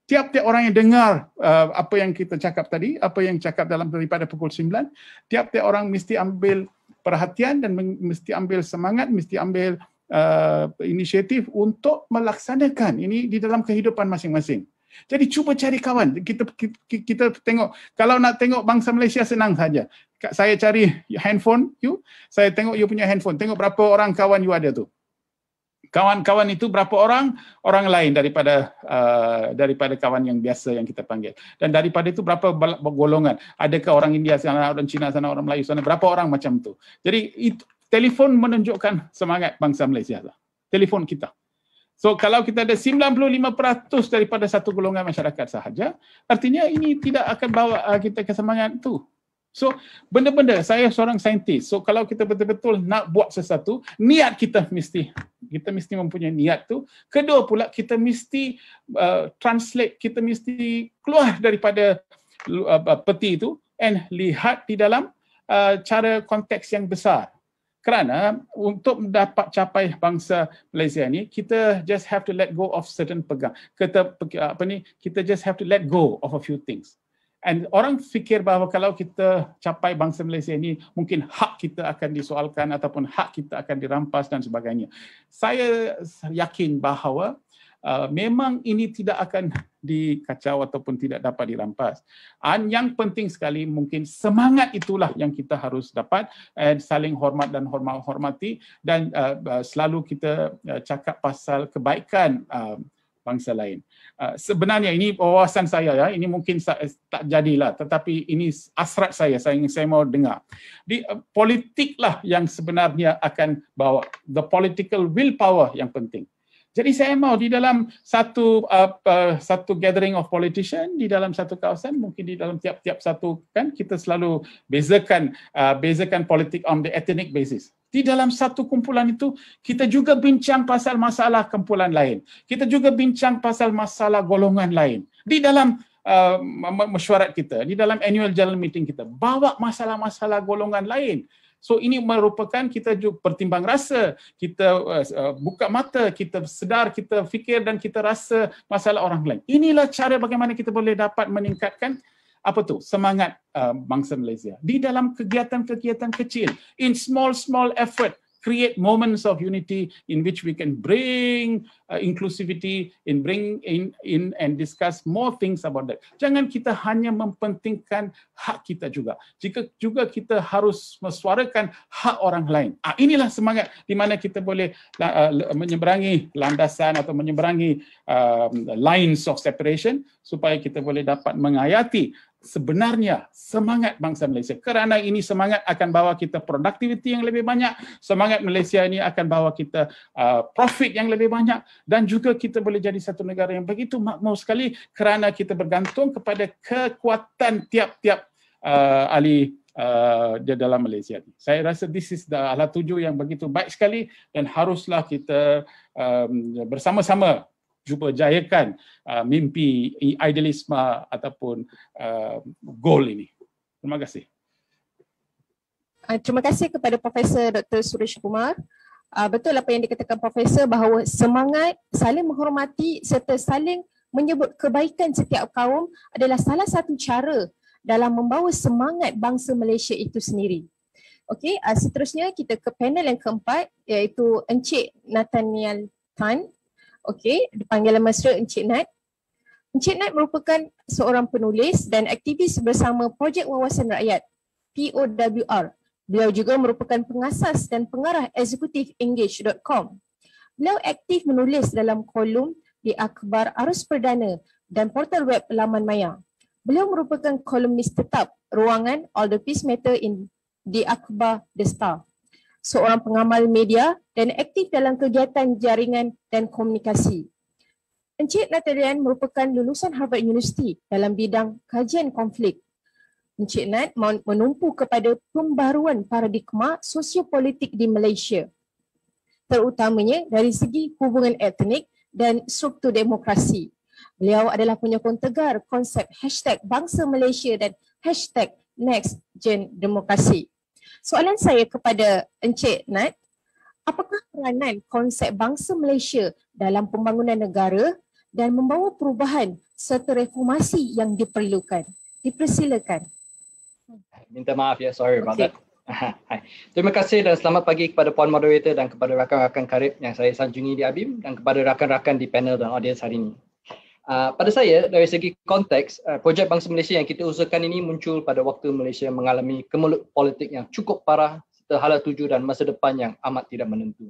Tiap-tiap orang yang dengar uh, apa yang kita cakap tadi, apa yang cakap dalam tadi pada pukul 9, tiap-tiap orang mesti ambil perhatian dan mesti ambil semangat, mesti ambil uh, inisiatif untuk melaksanakan ini di dalam kehidupan masing-masing. Jadi cuba cari kawan. Kita, kita kita tengok kalau nak tengok bangsa Malaysia senang saja. Saya cari handphone you, saya tengok you punya handphone, tengok berapa orang kawan you ada tu. Kawan-kawan itu berapa orang? Orang lain daripada uh, daripada kawan yang biasa yang kita panggil. Dan daripada itu berapa golongan? Adakah orang India sana, orang Cina sana, orang Melayu sana, berapa orang macam tu. Jadi itu telefon menunjukkan semangat bangsa Malaysia. lah. Telefon kita. So kalau kita ada 95% daripada satu golongan masyarakat sahaja, artinya ini tidak akan bawa uh, kita ke semangat tu. So benda-benda saya seorang saintis. So kalau kita betul-betul nak buat sesuatu, niat kita mesti kita mesti mempunyai niat tu. Kedua pula kita mesti uh, translate, kita mesti keluar daripada uh, uh peti itu and lihat di dalam uh, cara konteks yang besar kerana untuk dapat capai bangsa Malaysia ni kita just have to let go of certain pegang kita apa ni kita just have to let go of a few things and orang fikir bahawa kalau kita capai bangsa Malaysia ni mungkin hak kita akan disoalkan ataupun hak kita akan dirampas dan sebagainya saya yakin bahawa Uh, memang ini tidak akan dikacau ataupun tidak dapat dirampas. Dan yang penting sekali mungkin semangat itulah yang kita harus dapat and saling hormat dan hormat-hormati dan uh, uh, selalu kita uh, cakap pasal kebaikan uh, bangsa lain. Uh, sebenarnya ini wawasan saya ya, ini mungkin eh, tak jadilah tetapi ini asrat saya saya ingin saya mau dengar. Di uh, politiklah yang sebenarnya akan bawa the political will power yang penting. Jadi saya mahu di dalam satu uh, uh, satu gathering of politician di dalam satu kawasan mungkin di dalam tiap-tiap satu kan kita selalu bezakan uh, bezakan politik on the ethnic basis. Di dalam satu kumpulan itu kita juga bincang pasal masalah kumpulan lain. Kita juga bincang pasal masalah golongan lain. Di dalam uh, mesyuarat kita, di dalam annual general meeting kita bawa masalah-masalah golongan lain. So ini merupakan kita juga pertimbang rasa, kita uh, uh, buka mata, kita sedar, kita fikir dan kita rasa masalah orang lain. Inilah cara bagaimana kita boleh dapat meningkatkan apa tu semangat uh, bangsa Malaysia di dalam kegiatan-kegiatan kecil in small small effort create moments of unity in which we can bring uh, inclusivity in bring in in and discuss more things about that jangan kita hanya mempentingkan hak kita juga jika juga kita harus mensuarakan hak orang lain ah inilah semangat di mana kita boleh uh, menyeberangi landasan atau menyeberangi uh, lines of separation supaya kita boleh dapat menghayati sebenarnya semangat bangsa Malaysia kerana ini semangat akan bawa kita produktiviti yang lebih banyak semangat Malaysia ini akan bawa kita uh, profit yang lebih banyak dan juga kita boleh jadi satu negara yang begitu makmur sekali kerana kita bergantung kepada kekuatan tiap-tiap uh, ahli uh, di dalam Malaysia saya rasa this is the alat tuju yang begitu baik sekali dan haruslah kita um, bersama-sama cuba jayakan uh, mimpi idealisme ataupun uh, goal ini. Terima kasih. Ah, terima kasih kepada Profesor Dr. Suresh Kumar. Ah, betul apa yang dikatakan Profesor bahawa semangat saling menghormati serta saling menyebut kebaikan setiap kaum adalah salah satu cara dalam membawa semangat bangsa Malaysia itu sendiri. Okey, ah, seterusnya kita ke panel yang keempat iaitu Encik Nathaniel Tan Okey, panggilan mesra Encik Nat. Encik Nat merupakan seorang penulis dan aktivis bersama Projek Wawasan Rakyat POWR. Beliau juga merupakan pengasas dan pengarah eksekutif engage.com. Beliau aktif menulis dalam kolom di Akhbar Arus Perdana dan portal web Laman Maya. Beliau merupakan kolumnis tetap ruangan All the Peace Matter in di Akhbar The Star seorang pengamal media dan aktif dalam kegiatan jaringan dan komunikasi. Encik Natalian merupakan lulusan Harvard University dalam bidang kajian konflik. Encik Nat menumpu kepada pembaruan paradigma sosiopolitik di Malaysia. Terutamanya dari segi hubungan etnik dan struktur demokrasi. Beliau adalah penyokong tegar konsep #bangsaMalaysia dan #nextgendemokrasi. demokrasi. Soalan saya kepada Encik Nat, apakah peranan konsep bangsa Malaysia dalam pembangunan negara dan membawa perubahan serta reformasi yang diperlukan? Dipersilakan. Minta maaf ya, sorry okay. about Hai. Terima kasih dan selamat pagi kepada Puan Moderator dan kepada rakan-rakan karib yang saya sanjungi di ABIM dan kepada rakan-rakan di panel dan audiens hari ini. Ah, pada saya dari segi konteks uh, projek bangsa Malaysia yang kita usahakan ini muncul pada waktu Malaysia mengalami kemelut politik yang cukup parah serta hala tuju dan masa depan yang amat tidak menentu.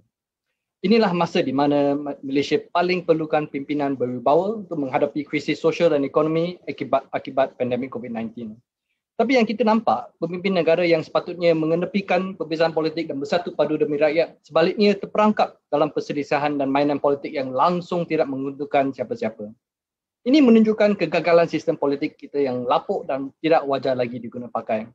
Inilah masa di mana Malaysia paling perlukan pimpinan berwibawa untuk menghadapi krisis sosial dan ekonomi akibat akibat pandemik COVID-19. Tapi yang kita nampak, pemimpin negara yang sepatutnya mengenepikan perbezaan politik dan bersatu padu demi rakyat sebaliknya terperangkap dalam perselisihan dan mainan politik yang langsung tidak menguntungkan siapa-siapa. Ini menunjukkan kegagalan sistem politik kita yang lapuk dan tidak wajar lagi pakai.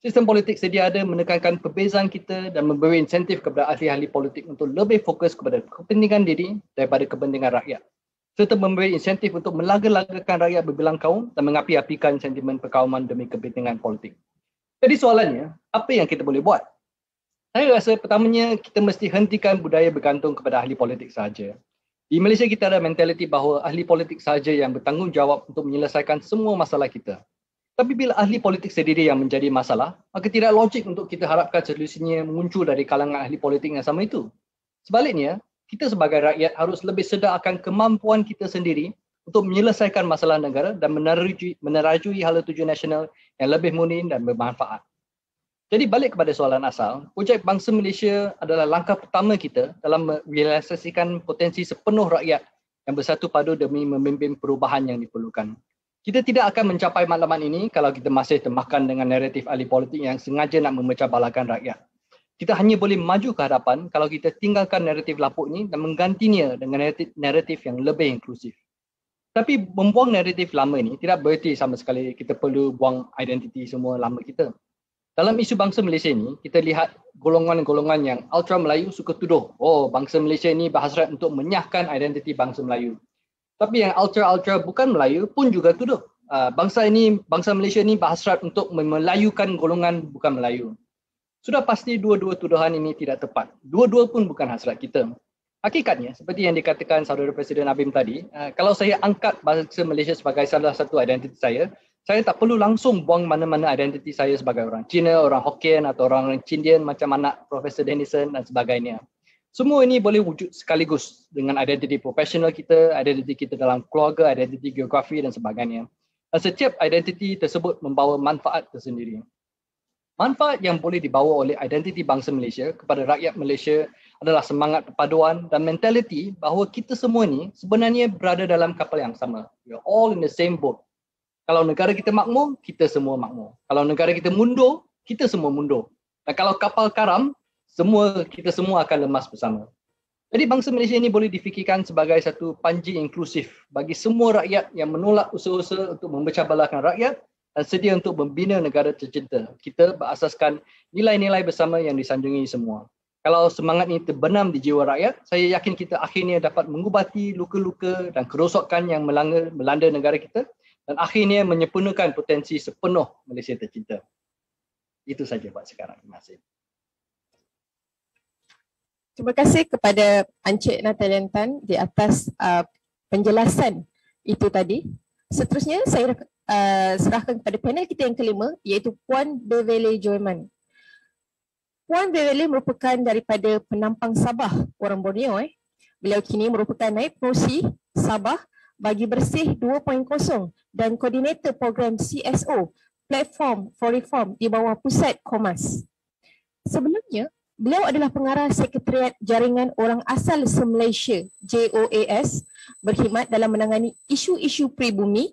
Sistem politik sedia ada menekankan perbezaan kita dan memberi insentif kepada ahli-ahli politik untuk lebih fokus kepada kepentingan diri daripada kepentingan rakyat. Serta memberi insentif untuk melaga-lagakan rakyat berbilang kaum dan mengapi-apikan sentimen perkauman demi kepentingan politik. Jadi soalannya, apa yang kita boleh buat? Saya rasa pertamanya kita mesti hentikan budaya bergantung kepada ahli politik sahaja. Di Malaysia kita ada mentaliti bahawa ahli politik sahaja yang bertanggungjawab untuk menyelesaikan semua masalah kita. Tapi bila ahli politik sendiri yang menjadi masalah, maka tidak logik untuk kita harapkan solusinya muncul dari kalangan ahli politik yang sama itu. Sebaliknya, kita sebagai rakyat harus lebih sedar akan kemampuan kita sendiri untuk menyelesaikan masalah negara dan menerajui, menerajui hala tujuan nasional yang lebih murni dan bermanfaat. Jadi balik kepada soalan asal, projek bangsa Malaysia adalah langkah pertama kita dalam merealisasikan potensi sepenuh rakyat yang bersatu padu demi memimpin perubahan yang diperlukan. Kita tidak akan mencapai maklumat ini kalau kita masih termakan dengan naratif ahli politik yang sengaja nak memecah balakan rakyat. Kita hanya boleh maju ke hadapan kalau kita tinggalkan naratif lapuk ini dan menggantinya dengan naratif, naratif yang lebih inklusif. Tapi membuang naratif lama ini tidak berarti sama sekali kita perlu buang identiti semua lama kita dalam isu bangsa Malaysia ni kita lihat golongan-golongan yang ultra Melayu suka tuduh oh bangsa Malaysia ni berhasrat untuk menyahkan identiti bangsa Melayu tapi yang ultra-ultra bukan Melayu pun juga tuduh uh, bangsa ini bangsa Malaysia ni berhasrat untuk memelayukan golongan bukan Melayu sudah pasti dua-dua tuduhan ini tidak tepat dua-dua pun bukan hasrat kita Hakikatnya, seperti yang dikatakan saudara Presiden Abim tadi, ah, kalau saya angkat bangsa Malaysia sebagai salah satu identiti saya, saya tak perlu langsung buang mana-mana identiti saya sebagai orang Cina, orang Hokkien atau orang Cindian macam mana Profesor Denison dan sebagainya. Semua ini boleh wujud sekaligus dengan identiti profesional kita, identiti kita dalam keluarga, identiti geografi dan sebagainya. Dan setiap identiti tersebut membawa manfaat tersendiri. Manfaat yang boleh dibawa oleh identiti bangsa Malaysia kepada rakyat Malaysia adalah semangat perpaduan dan mentaliti bahawa kita semua ini sebenarnya berada dalam kapal yang sama. We are all in the same boat. Kalau negara kita makmur, kita semua makmur. Kalau negara kita mundur, kita semua mundur. Dan kalau kapal karam, semua kita semua akan lemas bersama. Jadi bangsa Malaysia ini boleh difikirkan sebagai satu panji inklusif bagi semua rakyat yang menolak usaha-usaha untuk membecah belahkan rakyat dan sedia untuk membina negara tercinta. Kita berasaskan nilai-nilai bersama yang disanjungi semua. Kalau semangat ini terbenam di jiwa rakyat, saya yakin kita akhirnya dapat mengubati luka-luka dan kerosakan yang melanda negara kita dan akhirnya menyempurnakan potensi sepenuh Malaysia tercinta. Itu saja buat sekarang. Terima kasih. Terima kasih kepada Encik Natalian Tan di atas uh, penjelasan itu tadi. Seterusnya saya uh, serahkan kepada panel kita yang kelima iaitu Puan Beverly Joyman. Puan Beverly merupakan daripada penampang Sabah, orang Borneo. Eh. Beliau kini merupakan naib pengurusi Sabah bagi bersih 2.0 dan koordinator program CSO platform for reform di bawah pusat Komas. Sebelumnya, beliau adalah pengarah sekretariat jaringan orang asal se JOAS berkhidmat dalam menangani isu-isu pribumi,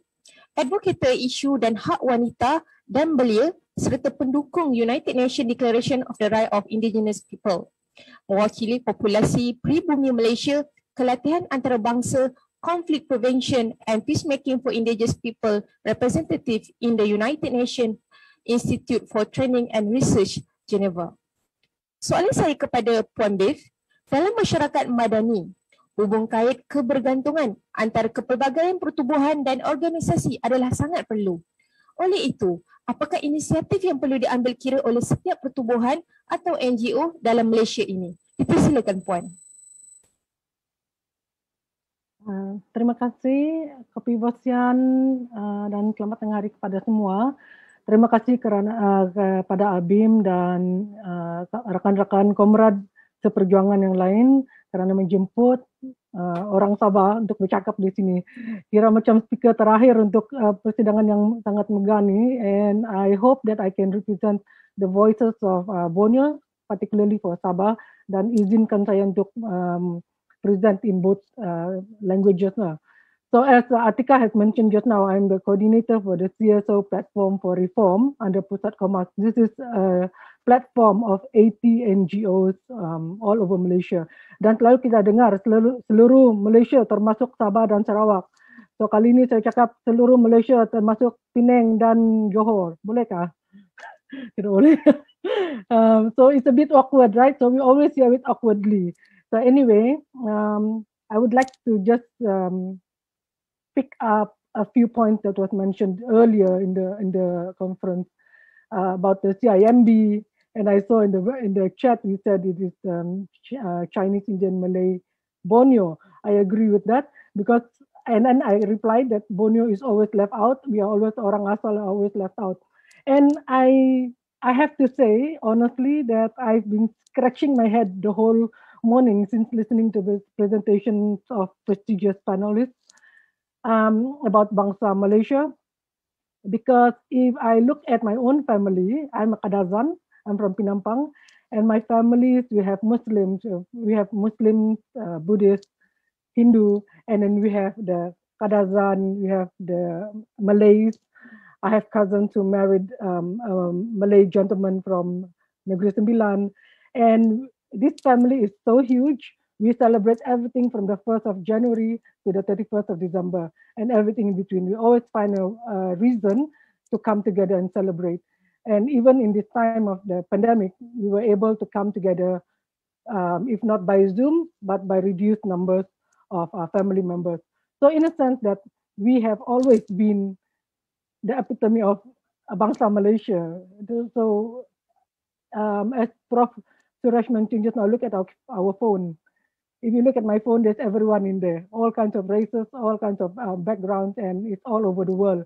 advokat isu dan hak wanita dan belia serta pendukung United Nations Declaration of the Right of Indigenous People mewakili populasi pribumi Malaysia kelatihan antarabangsa conflict prevention and peacemaking for indigenous people representative in the United Nations Institute for Training and Research, Geneva. Soalan saya kepada Puan Dev, dalam masyarakat madani, hubung kait kebergantungan antara kepelbagaian pertubuhan dan organisasi adalah sangat perlu. Oleh itu, apakah inisiatif yang perlu diambil kira oleh setiap pertubuhan atau NGO dalam Malaysia ini? Dipersilakan Puan. Eh, terima kasih Kopi Bosian uh, eh, dan selamat tengah hari kepada semua. Terima kasih kerana, uh, kepada Abim dan rekan-rekan uh, komrad seperjuangan yang lain kerana menjemput uh, orang Sabah untuk bercakap di sini. Kira macam speaker terakhir untuk uh, persidangan yang sangat megah and I hope that I can represent the voices of uh, Borneo particularly for Sabah dan izinkan saya untuk um, present in both uh, languages now. Lah. So as uh, Atika has mentioned just now, I'm the coordinator for the CSO platform for reform under Pusat Komas. This is a platform of 80 NGOs um, all over Malaysia. Dan selalu kita dengar selalu, seluruh Malaysia termasuk Sabah dan Sarawak. So kali ini saya cakap seluruh Malaysia termasuk Penang dan Johor. Bolehkah? Tidak boleh. um, so it's a bit awkward, right? So we always hear it awkwardly. So anyway, um, I would like to just um, pick up a few points that was mentioned earlier in the in the conference uh, about the CIMB, and I saw in the in the chat we said it is um, Ch uh, Chinese Indian Malay Borneo. I agree with that because and then I replied that Borneo is always left out. We are always orang asal are always left out, and I I have to say honestly that I've been scratching my head the whole morning since listening to the presentation of prestigious panelists um, about Bangsa Malaysia. Because if I look at my own family, I'm a Kadazan, I'm from Pinampang, and my families, we have Muslims, uh, we have Muslims, uh, Buddhists, Hindu, and then we have the Kadazan, we have the Malays. I have cousins who married um, Malay gentleman from Negeri Sembilan, and this family is so huge. We celebrate everything from the 1st of January to the 31st of December and everything in between. We always find a, a reason to come together and celebrate. And even in this time of the pandemic, we were able to come together, um, if not by Zoom, but by reduced numbers of our family members. So, in a sense, that we have always been the epitome of Bangsa Malaysia. So, um, as Prof Suraj mentioned just now, look at our, our phone. If you look at my phone, there's everyone in there, all kinds of races, all kinds of uh, backgrounds, and it's all over the world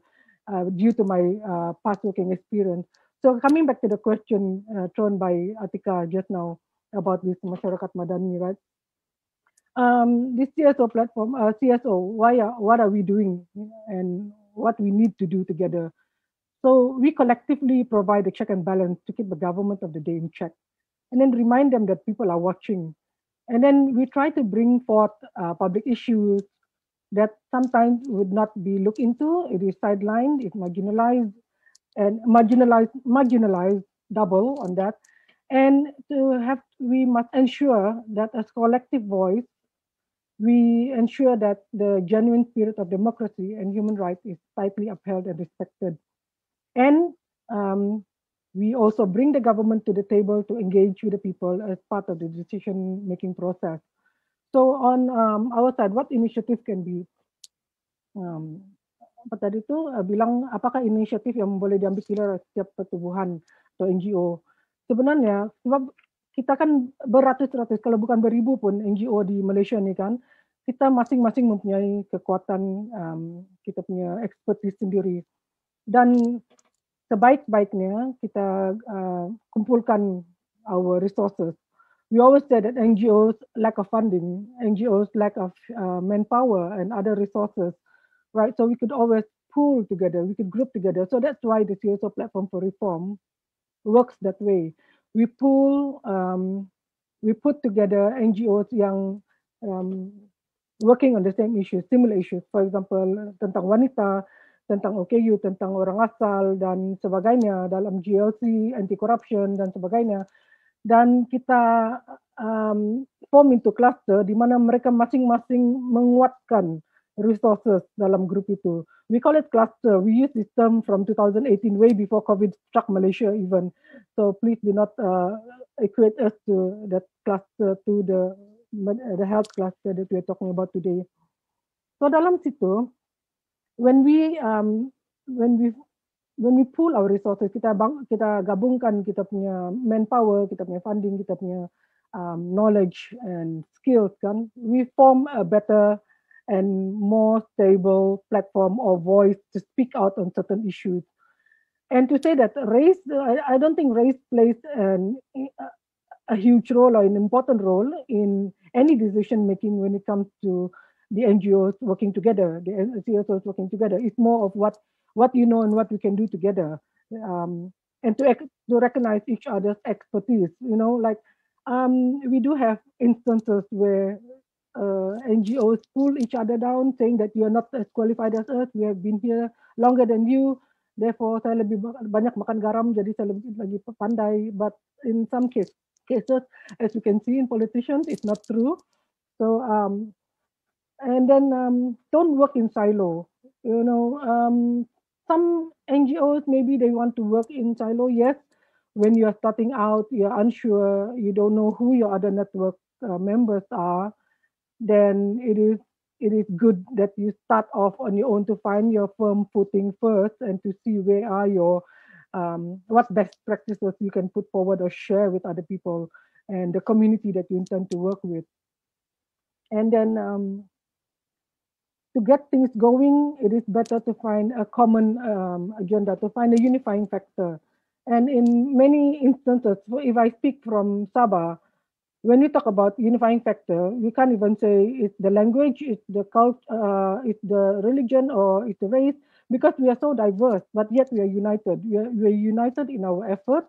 uh, due to my uh, past working experience. So coming back to the question uh, thrown by Atika just now about this Masyarakat Madani, right? Um, this CSO platform, uh, CSO, why are, what are we doing and what we need to do together? So we collectively provide a check and balance to keep the government of the day in check and then remind them that people are watching. And then we try to bring forth uh, public issues that sometimes would not be looked into. It is sidelined, it's marginalized, and marginalized, marginalized double on that. And to have, we must ensure that as collective voice, we ensure that the genuine spirit of democracy and human rights is tightly upheld and respected. And um, we also bring the government to the table to engage with the people as part of the decision making process. So on um, our side, what initiative can be? Um, apa tadi itu uh, bilang apakah inisiatif yang boleh diambil oleh setiap pertubuhan atau NGO? Sebenarnya sebab kita kan beratus-ratus kalau bukan beribu pun NGO di Malaysia ini kan kita masing-masing mempunyai kekuatan um, kita punya expertise sendiri dan sebaik-baiknya kita uh, kumpulkan our resources. We always say that NGOs lack of funding, NGOs lack of uh, manpower and other resources, right? So we could always pool together, we could group together. So that's why the CSO platform for reform works that way. We pool, um, we put together NGOs yang um, working on the same issues, similar issues. For example, tentang wanita, tentang OKU, tentang orang asal dan sebagainya dalam GLC, anti corruption dan sebagainya. Dan kita um, form into cluster di mana mereka masing-masing menguatkan resources dalam grup itu. We call it cluster. We use this term from 2018, way before COVID struck Malaysia even. So please do not uh, equate us to that cluster to the the health cluster that we are talking about today. So dalam situ, when we um, when we when we pool our resources kita bang, kita gabungkan kita punya manpower kita punya funding kita punya um, knowledge and skills kan we form a better and more stable platform or voice to speak out on certain issues and to say that race i, I don't think race plays an, a huge role or an important role in any decision making when it comes to the NGOs working together, the CSOs working together. It's more of what what you know and what we can do together, um, and to to recognize each other's expertise. You know, like um, we do have instances where uh, NGOs pull each other down, saying that you are not as qualified as us. We have been here longer than you. Therefore, saya lebih banyak makan garam, jadi saya lebih lagi pandai. But in some case, cases, as you can see in politicians, it's not true. So um, and then um, don't work in silo. You know, um, some NGOs maybe they want to work in silo. Yes, when you are starting out, you are unsure, you don't know who your other network uh, members are. Then it is it is good that you start off on your own to find your firm footing first and to see where are your um, what best practices you can put forward or share with other people and the community that you intend to work with. And then um, to get things going, it is better to find a common um, agenda, to find a unifying factor. And in many instances, if I speak from Sabah, when we talk about unifying factor, we can't even say it's the language, it's the cult, uh, it's the religion, or it's the race, because we are so diverse, but yet we are united. We are, we are united in our effort.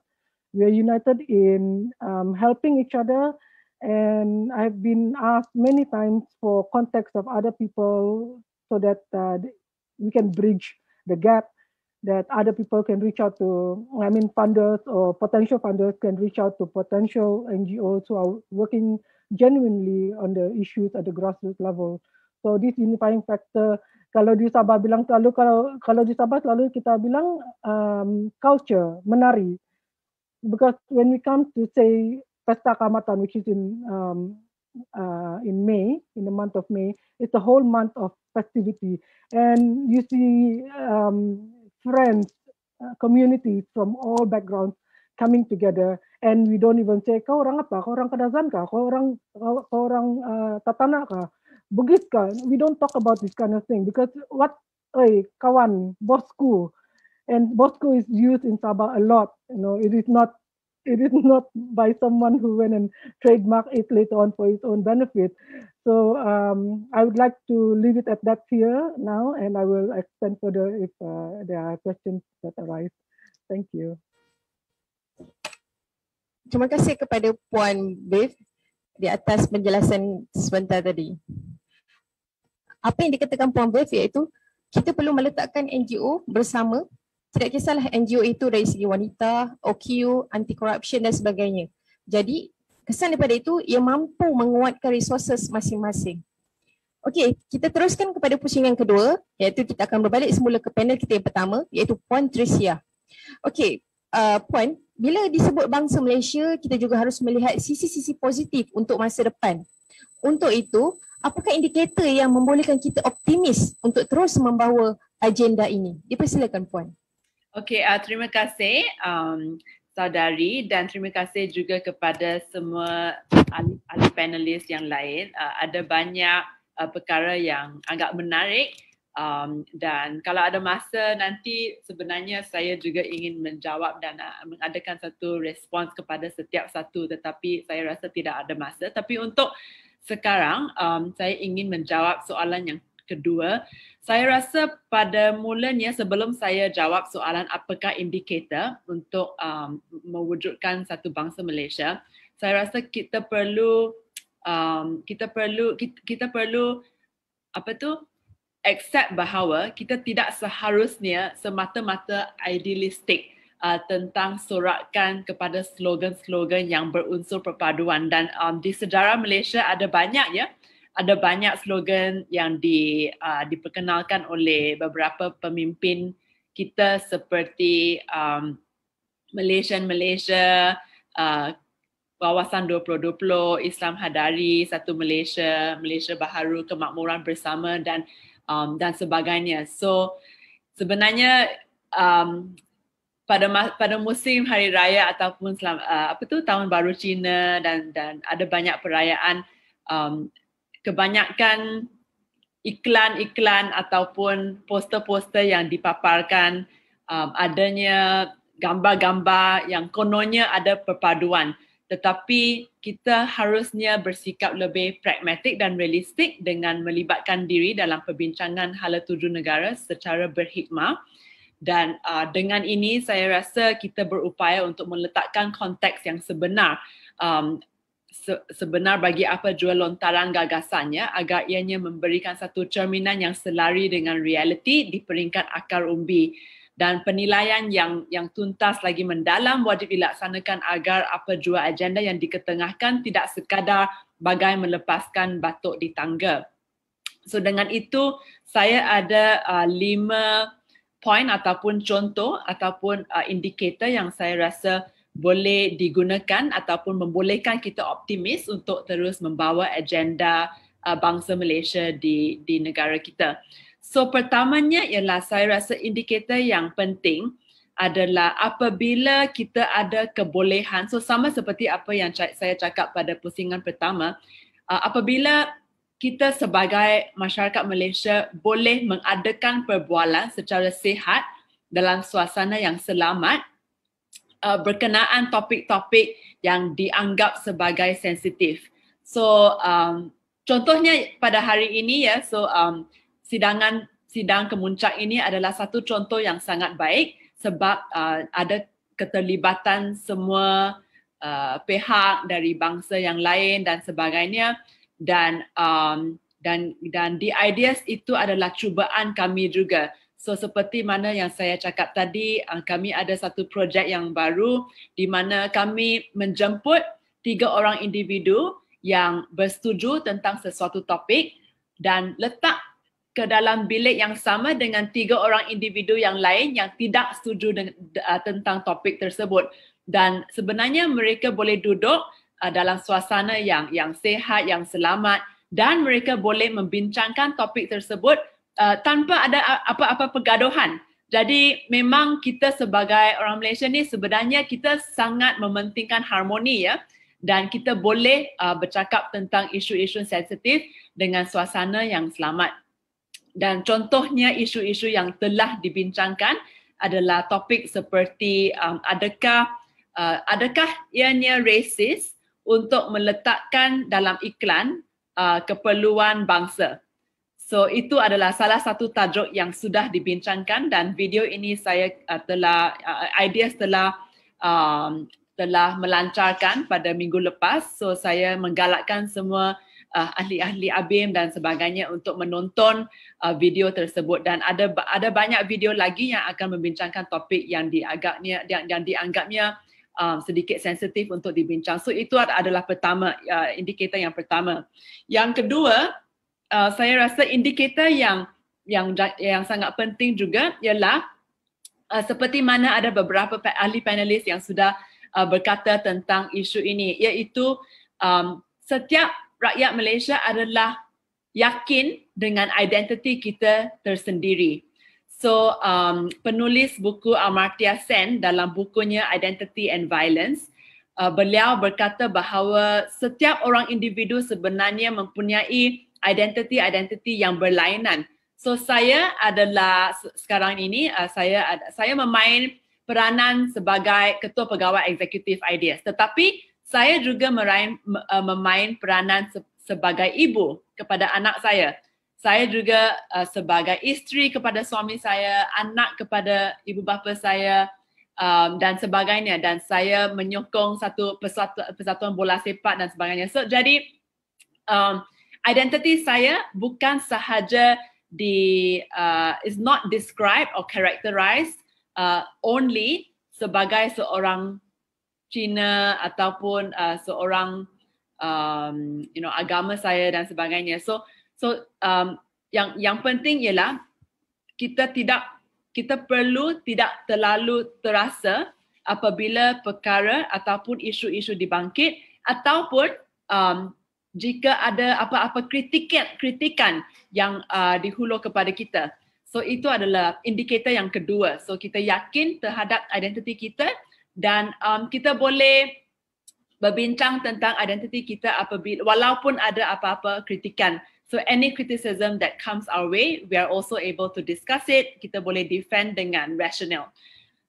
We are united in um, helping each other and I've been asked many times for contacts of other people so that uh, we can bridge the gap that other people can reach out to, I mean, funders or potential funders can reach out to potential NGOs who are working genuinely on the issues at the grassroots level. So this unifying factor, kalau di Sabah bilang selalu kalau kalau di Sabah selalu kita bilang um, culture menari, because when we come to say Festa Kamatan, which is in um, uh, in May, in the month of May. It's a whole month of festivity, and you see um, friends, uh, from all backgrounds coming together. And we don't even say kau orang apa, kau orang Kadazan ka, kau orang kau, orang uh, Tatana ka, Bugis ka. We don't talk about this kind of thing because what, oi, kawan, bosku, and bosku is used in Sabah a lot. You know, it is not it is not by someone who went and trademark it later on for his own benefit. So um, I would like to leave it at that here now, and I will extend further if uh, there are questions that arise. Thank you. Terima kasih kepada Puan Biff di atas penjelasan sebentar tadi. Apa yang dikatakan Puan Biff iaitu kita perlu meletakkan NGO bersama tidak kisahlah NGO itu dari segi wanita, OQ, anti corruption dan sebagainya. Jadi kesan daripada itu ia mampu menguatkan resources masing-masing. Okey, kita teruskan kepada pusingan kedua iaitu kita akan berbalik semula ke panel kita yang pertama iaitu Puan Tricia. Okey, uh, Puan, bila disebut bangsa Malaysia, kita juga harus melihat sisi-sisi positif untuk masa depan. Untuk itu, apakah indikator yang membolehkan kita optimis untuk terus membawa agenda ini? Dipersilakan Puan. Okey, uh, terima kasih um, saudari dan terima kasih juga kepada semua ahli panelis yang lain. Uh, ada banyak uh, perkara yang agak menarik um, dan kalau ada masa nanti sebenarnya saya juga ingin menjawab dan uh, mengadakan satu respons kepada setiap satu tetapi saya rasa tidak ada masa. Tapi untuk sekarang um, saya ingin menjawab soalan yang kedua saya rasa pada mulanya sebelum saya jawab soalan apakah indikator untuk um, mewujudkan satu bangsa Malaysia, saya rasa kita perlu um, kita perlu kita, kita perlu apa tu accept bahawa kita tidak seharusnya semata-mata idealistik uh, tentang sorakan kepada slogan-slogan yang berunsur perpaduan dan um, di sejarah Malaysia ada banyak ya. Yeah? ada banyak slogan yang di uh, diperkenalkan oleh beberapa pemimpin kita seperti um, Malaysian Malaysia kawasan uh, 2020 Islam Hadari satu Malaysia Malaysia Baharu kemakmuran bersama dan um, dan sebagainya so sebenarnya um, pada pada musim hari raya ataupun selama, uh, apa tu tahun baru Cina dan dan ada banyak perayaan um, kebanyakan iklan-iklan ataupun poster-poster yang dipaparkan um, adanya gambar-gambar yang kononnya ada perpaduan tetapi kita harusnya bersikap lebih pragmatik dan realistik dengan melibatkan diri dalam perbincangan hala tuju negara secara berhikmah dan uh, dengan ini saya rasa kita berupaya untuk meletakkan konteks yang sebenar um, se- sebenar bagi apa jua lontaran gagasannya agar ianya memberikan satu cerminan yang selari dengan realiti di peringkat akar umbi dan penilaian yang yang tuntas lagi mendalam wajib dilaksanakan agar apa jua agenda yang diketengahkan tidak sekadar bagai melepaskan batuk di tangga. So dengan itu saya ada uh, lima poin ataupun contoh ataupun uh, indikator yang saya rasa boleh digunakan ataupun membolehkan kita optimis untuk terus membawa agenda uh, bangsa Malaysia di di negara kita. So pertamanya ialah saya rasa indikator yang penting adalah apabila kita ada kebolehan so sama seperti apa yang saya cakap pada pusingan pertama uh, apabila kita sebagai masyarakat Malaysia boleh mengadakan perbualan secara sihat dalam suasana yang selamat uh, berkenaan topik-topik yang dianggap sebagai sensitif. So um, contohnya pada hari ini ya, so um, sidangan sidang kemuncak ini adalah satu contoh yang sangat baik sebab uh, ada keterlibatan semua uh, pihak dari bangsa yang lain dan sebagainya dan um, dan dan the ideas itu adalah cubaan kami juga. So seperti mana yang saya cakap tadi, ah, kami ada satu projek yang baru di mana kami menjemput tiga orang individu yang bersetuju tentang sesuatu topik dan letak ke dalam bilik yang sama dengan tiga orang individu yang lain yang tidak setuju dengan, ah, tentang topik tersebut dan sebenarnya mereka boleh duduk ah, dalam suasana yang yang sehat yang selamat dan mereka boleh membincangkan topik tersebut uh, tanpa ada apa-apa pergaduhan. Jadi memang kita sebagai orang Malaysia ni sebenarnya kita sangat mementingkan harmoni ya dan kita boleh uh, bercakap tentang isu-isu sensitif dengan suasana yang selamat. Dan contohnya isu-isu yang telah dibincangkan adalah topik seperti um, adakah uh, adakah ianya rasis untuk meletakkan dalam iklan uh, keperluan bangsa. So itu adalah salah satu tajuk yang sudah dibincangkan dan video ini saya uh, telah uh, idea telah um, telah melancarkan pada minggu lepas. So saya menggalakkan semua uh, ahli-ahli ABIM dan sebagainya untuk menonton uh, video tersebut dan ada ada banyak video lagi yang akan membincangkan topik yang diagaknya yang, yang dianggapnya Um, sedikit sensitif untuk dibincang. So itu adalah pertama uh, indikator yang pertama. Yang kedua uh, saya rasa indikator yang yang yang sangat penting juga ialah uh, seperti mana ada beberapa ahli panelis yang sudah uh, berkata tentang isu ini iaitu um, setiap rakyat Malaysia adalah yakin dengan identiti kita tersendiri. So um, penulis buku Amartya Sen dalam bukunya Identity and Violence uh, beliau berkata bahawa setiap orang individu sebenarnya mempunyai identiti-identiti yang berlainan. So saya adalah sekarang ini uh, saya ada, saya memain peranan sebagai ketua pegawai eksekutif Ideas. Tetapi saya juga meraih, uh, memain peranan se- sebagai ibu kepada anak saya. Saya juga uh, sebagai isteri kepada suami saya, anak kepada ibu bapa saya um, dan sebagainya. Dan saya menyokong satu persatu, persatuan bola sepak dan sebagainya. So, jadi um, identity saya bukan sahaja di uh, is not described or characterized uh, only sebagai seorang Cina ataupun uh, seorang um, you know agama saya dan sebagainya. So so um, yang yang penting ialah kita tidak kita perlu tidak terlalu terasa apabila perkara ataupun isu-isu dibangkit ataupun um, jika ada apa-apa kritikan kritikan yang uh, dihulur kepada kita. So itu adalah indikator yang kedua. So kita yakin terhadap identiti kita dan um, kita boleh berbincang tentang identiti kita apabila walaupun ada apa-apa kritikan. So any criticism that comes our way, we are also able to discuss it. Kita boleh defend dengan rasional.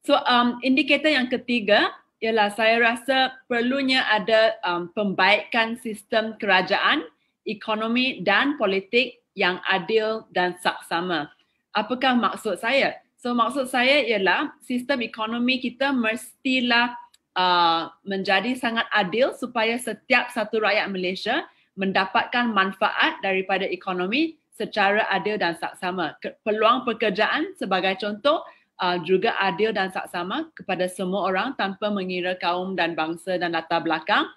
So um, indikator yang ketiga ialah saya rasa perlunya ada um, pembaikan sistem kerajaan, ekonomi dan politik yang adil dan saksama. Apakah maksud saya? So maksud saya ialah sistem ekonomi kita mestilah uh, menjadi sangat adil supaya setiap satu rakyat Malaysia mendapatkan manfaat daripada ekonomi secara adil dan saksama. Peluang pekerjaan sebagai contoh uh, juga adil dan saksama kepada semua orang tanpa mengira kaum dan bangsa dan latar belakang.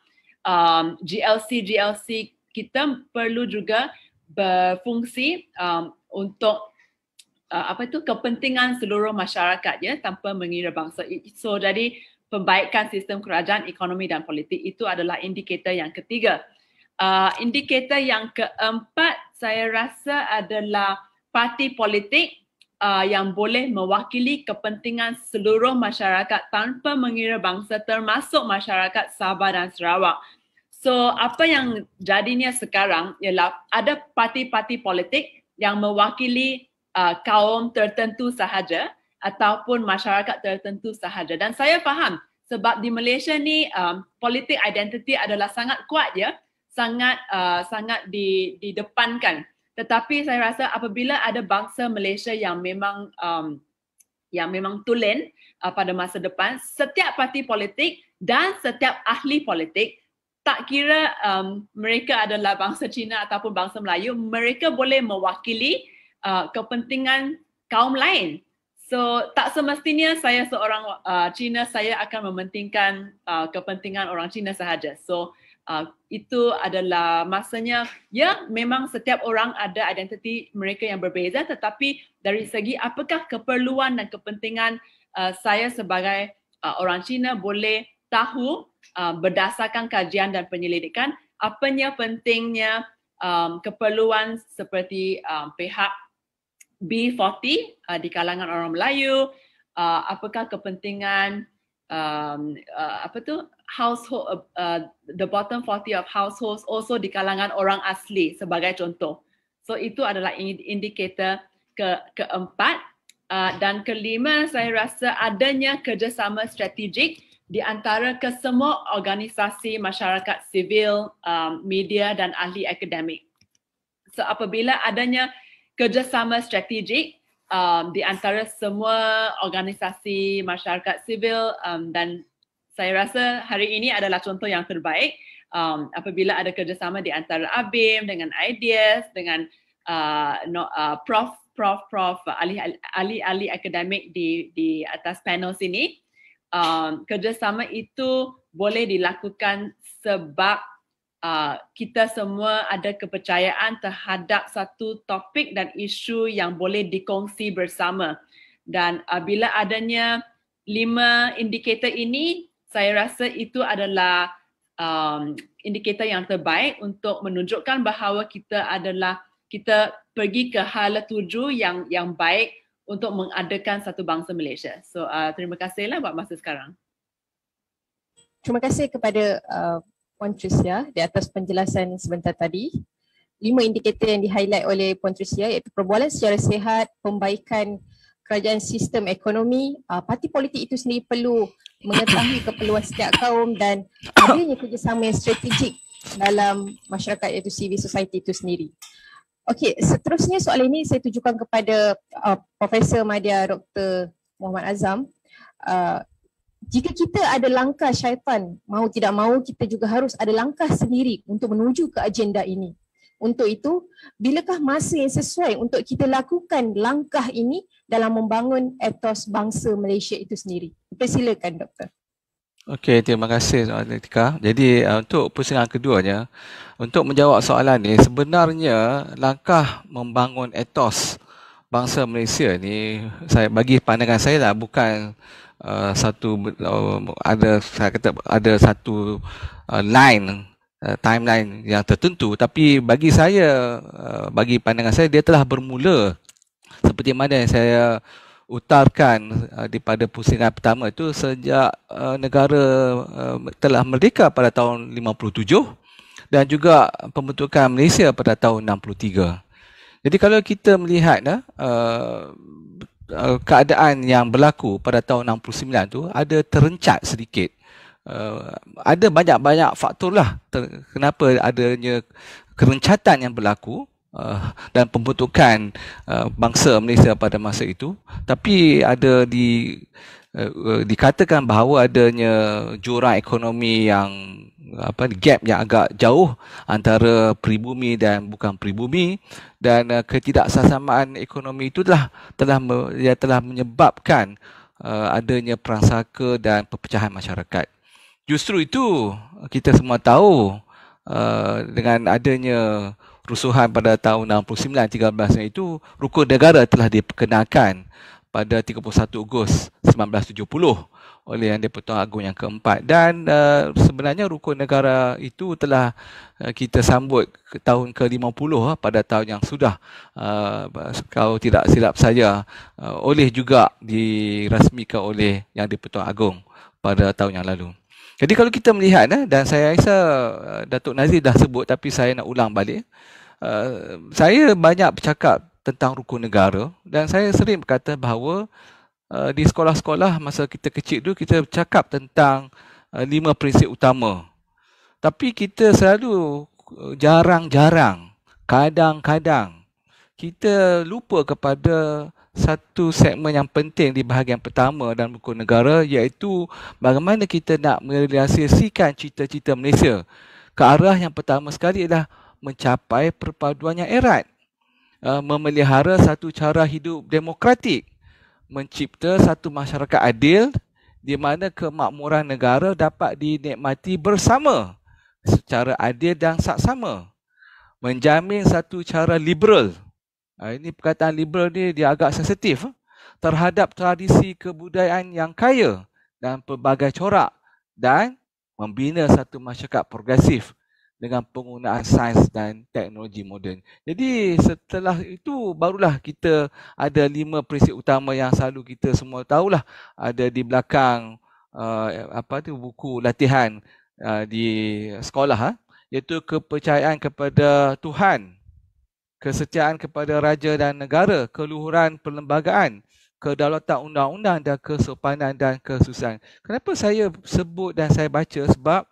Um, GLC GLC kita perlu juga berfungsi um, untuk uh, apa itu kepentingan seluruh masyarakat ya tanpa mengira bangsa. So jadi pembaikan sistem kerajaan, ekonomi dan politik itu adalah indikator yang ketiga. Uh, indikator yang keempat saya rasa adalah parti politik uh, yang boleh mewakili kepentingan seluruh masyarakat tanpa mengira bangsa termasuk masyarakat Sabah dan Sarawak. So apa yang jadinya sekarang ialah ada parti-parti politik yang mewakili uh, kaum tertentu sahaja ataupun masyarakat tertentu sahaja dan saya faham sebab di Malaysia ni um, politik identiti adalah sangat kuat ya sangat uh, sangat di di depankan tetapi saya rasa apabila ada bangsa Malaysia yang memang um, yang memang tulen uh, pada masa depan setiap parti politik dan setiap ahli politik tak kira um, mereka adalah bangsa Cina ataupun bangsa Melayu mereka boleh mewakili uh, kepentingan kaum lain so tak semestinya saya seorang uh, Cina saya akan mementingkan uh, kepentingan orang Cina sahaja so Ah, itu adalah masanya ya memang setiap orang ada identiti mereka yang berbeza tetapi dari segi apakah keperluan dan kepentingan uh, saya sebagai uh, orang Cina boleh tahu uh, berdasarkan kajian dan penyelidikan apanya pentingnya um, keperluan seperti um, pihak B40 uh, di kalangan orang Melayu uh, apakah kepentingan um, uh, apa tu household uh, uh the bottom 40 of households also di kalangan orang asli sebagai contoh. So itu adalah indikator ke keempat uh, dan kelima saya rasa adanya kerjasama strategik di antara kesemua organisasi masyarakat sivil, um, media dan ahli akademik. So apabila adanya kerjasama strategik um, di antara semua organisasi masyarakat sivil um, dan saya rasa hari ini adalah contoh yang terbaik um, apabila ada kerjasama di antara ABIM dengan IDS dengan uh, no, uh, prof prof prof ahli ahli ahli akademik di di atas panel sini um, kerjasama itu boleh dilakukan sebab uh, kita semua ada kepercayaan terhadap satu topik dan isu yang boleh dikongsi bersama. Dan uh, bila adanya lima indikator ini, saya rasa itu adalah um, indikator yang terbaik untuk menunjukkan bahawa kita adalah kita pergi ke hal tuju yang yang baik untuk mengadakan satu bangsa Malaysia. So uh, terima kasihlah buat masa sekarang. Terima kasih kepada uh, Puan Tricia di atas penjelasan sebentar tadi. Lima indikator yang di-highlight oleh Puan Tricia iaitu perbualan secara sehat, pembaikan kerajaan sistem ekonomi, uh, parti politik itu sendiri perlu mengetahui keperluan setiap kaum dan adanya kerjasama yang strategik dalam masyarakat iaitu civil society itu sendiri. Okey, seterusnya soalan ini saya tujukan kepada uh, Profesor Madya Dr. Muhammad Azam. Uh, jika kita ada langkah syaitan, mau tidak mau kita juga harus ada langkah sendiri untuk menuju ke agenda ini. Untuk itu, bilakah masa yang sesuai untuk kita lakukan langkah ini dalam membangun etos bangsa Malaysia itu sendiri? Persilakan, Doktor. Okey, terima kasih Soalan Etika. Jadi uh, untuk pusingan keduanya, untuk menjawab soalan ini, sebenarnya langkah membangun etos bangsa Malaysia ini saya bagi pandangan saya lah bukan Uh, satu uh, ada saya kata ada satu uh, line uh, timeline yang tertentu tapi bagi saya uh, bagi pandangan saya dia telah bermula seperti mana yang saya utarkan uh, pada pusingan pertama itu sejak uh, negara telah merdeka pada tahun 57 dan juga pembentukan Malaysia pada tahun 63. Jadi kalau kita melihat uh, keadaan yang berlaku pada tahun 69 tu ada terencat sedikit. Uh, ada banyak-banyak faktor lah kenapa adanya kerencatan yang berlaku uh, dan pembentukan uh, bangsa Malaysia pada masa itu. Tapi ada di Eh, eh, dikatakan bahawa adanya jurang ekonomi yang apa gap yang agak jauh antara pribumi dan bukan pribumi dan uh, eh, ketidaksamaan ekonomi itu telah telah ya telah menyebabkan uh, adanya perang saka dan perpecahan masyarakat. Justru itu kita semua tahu uh, dengan adanya rusuhan pada tahun 69 13 itu rukun negara telah diperkenalkan pada 31 Ogos 1970 oleh Yang di-Pertuan Agong yang keempat dan uh, sebenarnya rukun negara itu telah uh, kita sambut ke tahun ke-50 uh, eh, pada tahun yang sudah uh, kalau tidak silap saya uh, oleh juga dirasmikan oleh Yang di-Pertuan Agong pada tahun yang lalu. Jadi kalau kita melihat uh, dan saya rasa uh, Datuk Nazir dah sebut tapi saya nak ulang balik Uh, saya banyak bercakap tentang rukun negara dan saya sering berkata bahawa uh, di sekolah-sekolah masa kita kecil dulu kita cakap tentang uh, lima prinsip utama. Tapi kita selalu eh, jarang-jarang, kadang-kadang kita lupa kepada satu segmen yang penting di bahagian pertama dalam Rukun negara iaitu bagaimana kita nak merealisasikan cita-cita Malaysia. Ke arah yang pertama sekali ialah mencapai perpaduan yang erat. Uh, memelihara satu cara hidup demokratik mencipta satu masyarakat adil di mana kemakmuran negara dapat dinikmati bersama secara adil dan saksama menjamin satu cara liberal ah, ini perkataan liberal ni dia agak sensitif eh, terhadap tradisi kebudayaan yang kaya dan pelbagai corak dan membina satu masyarakat progresif dengan penggunaan sains dan teknologi moden. Jadi setelah itu barulah kita ada lima prinsip utama yang selalu kita semua tahulah ada di belakang uh, apa tu buku latihan uh, di sekolah ha? iaitu kepercayaan kepada Tuhan, kesetiaan kepada raja dan negara, keluhuran perlembagaan, kedaulatan undang-undang dan kesopanan dan kesusahan. Kenapa saya sebut dan saya baca sebab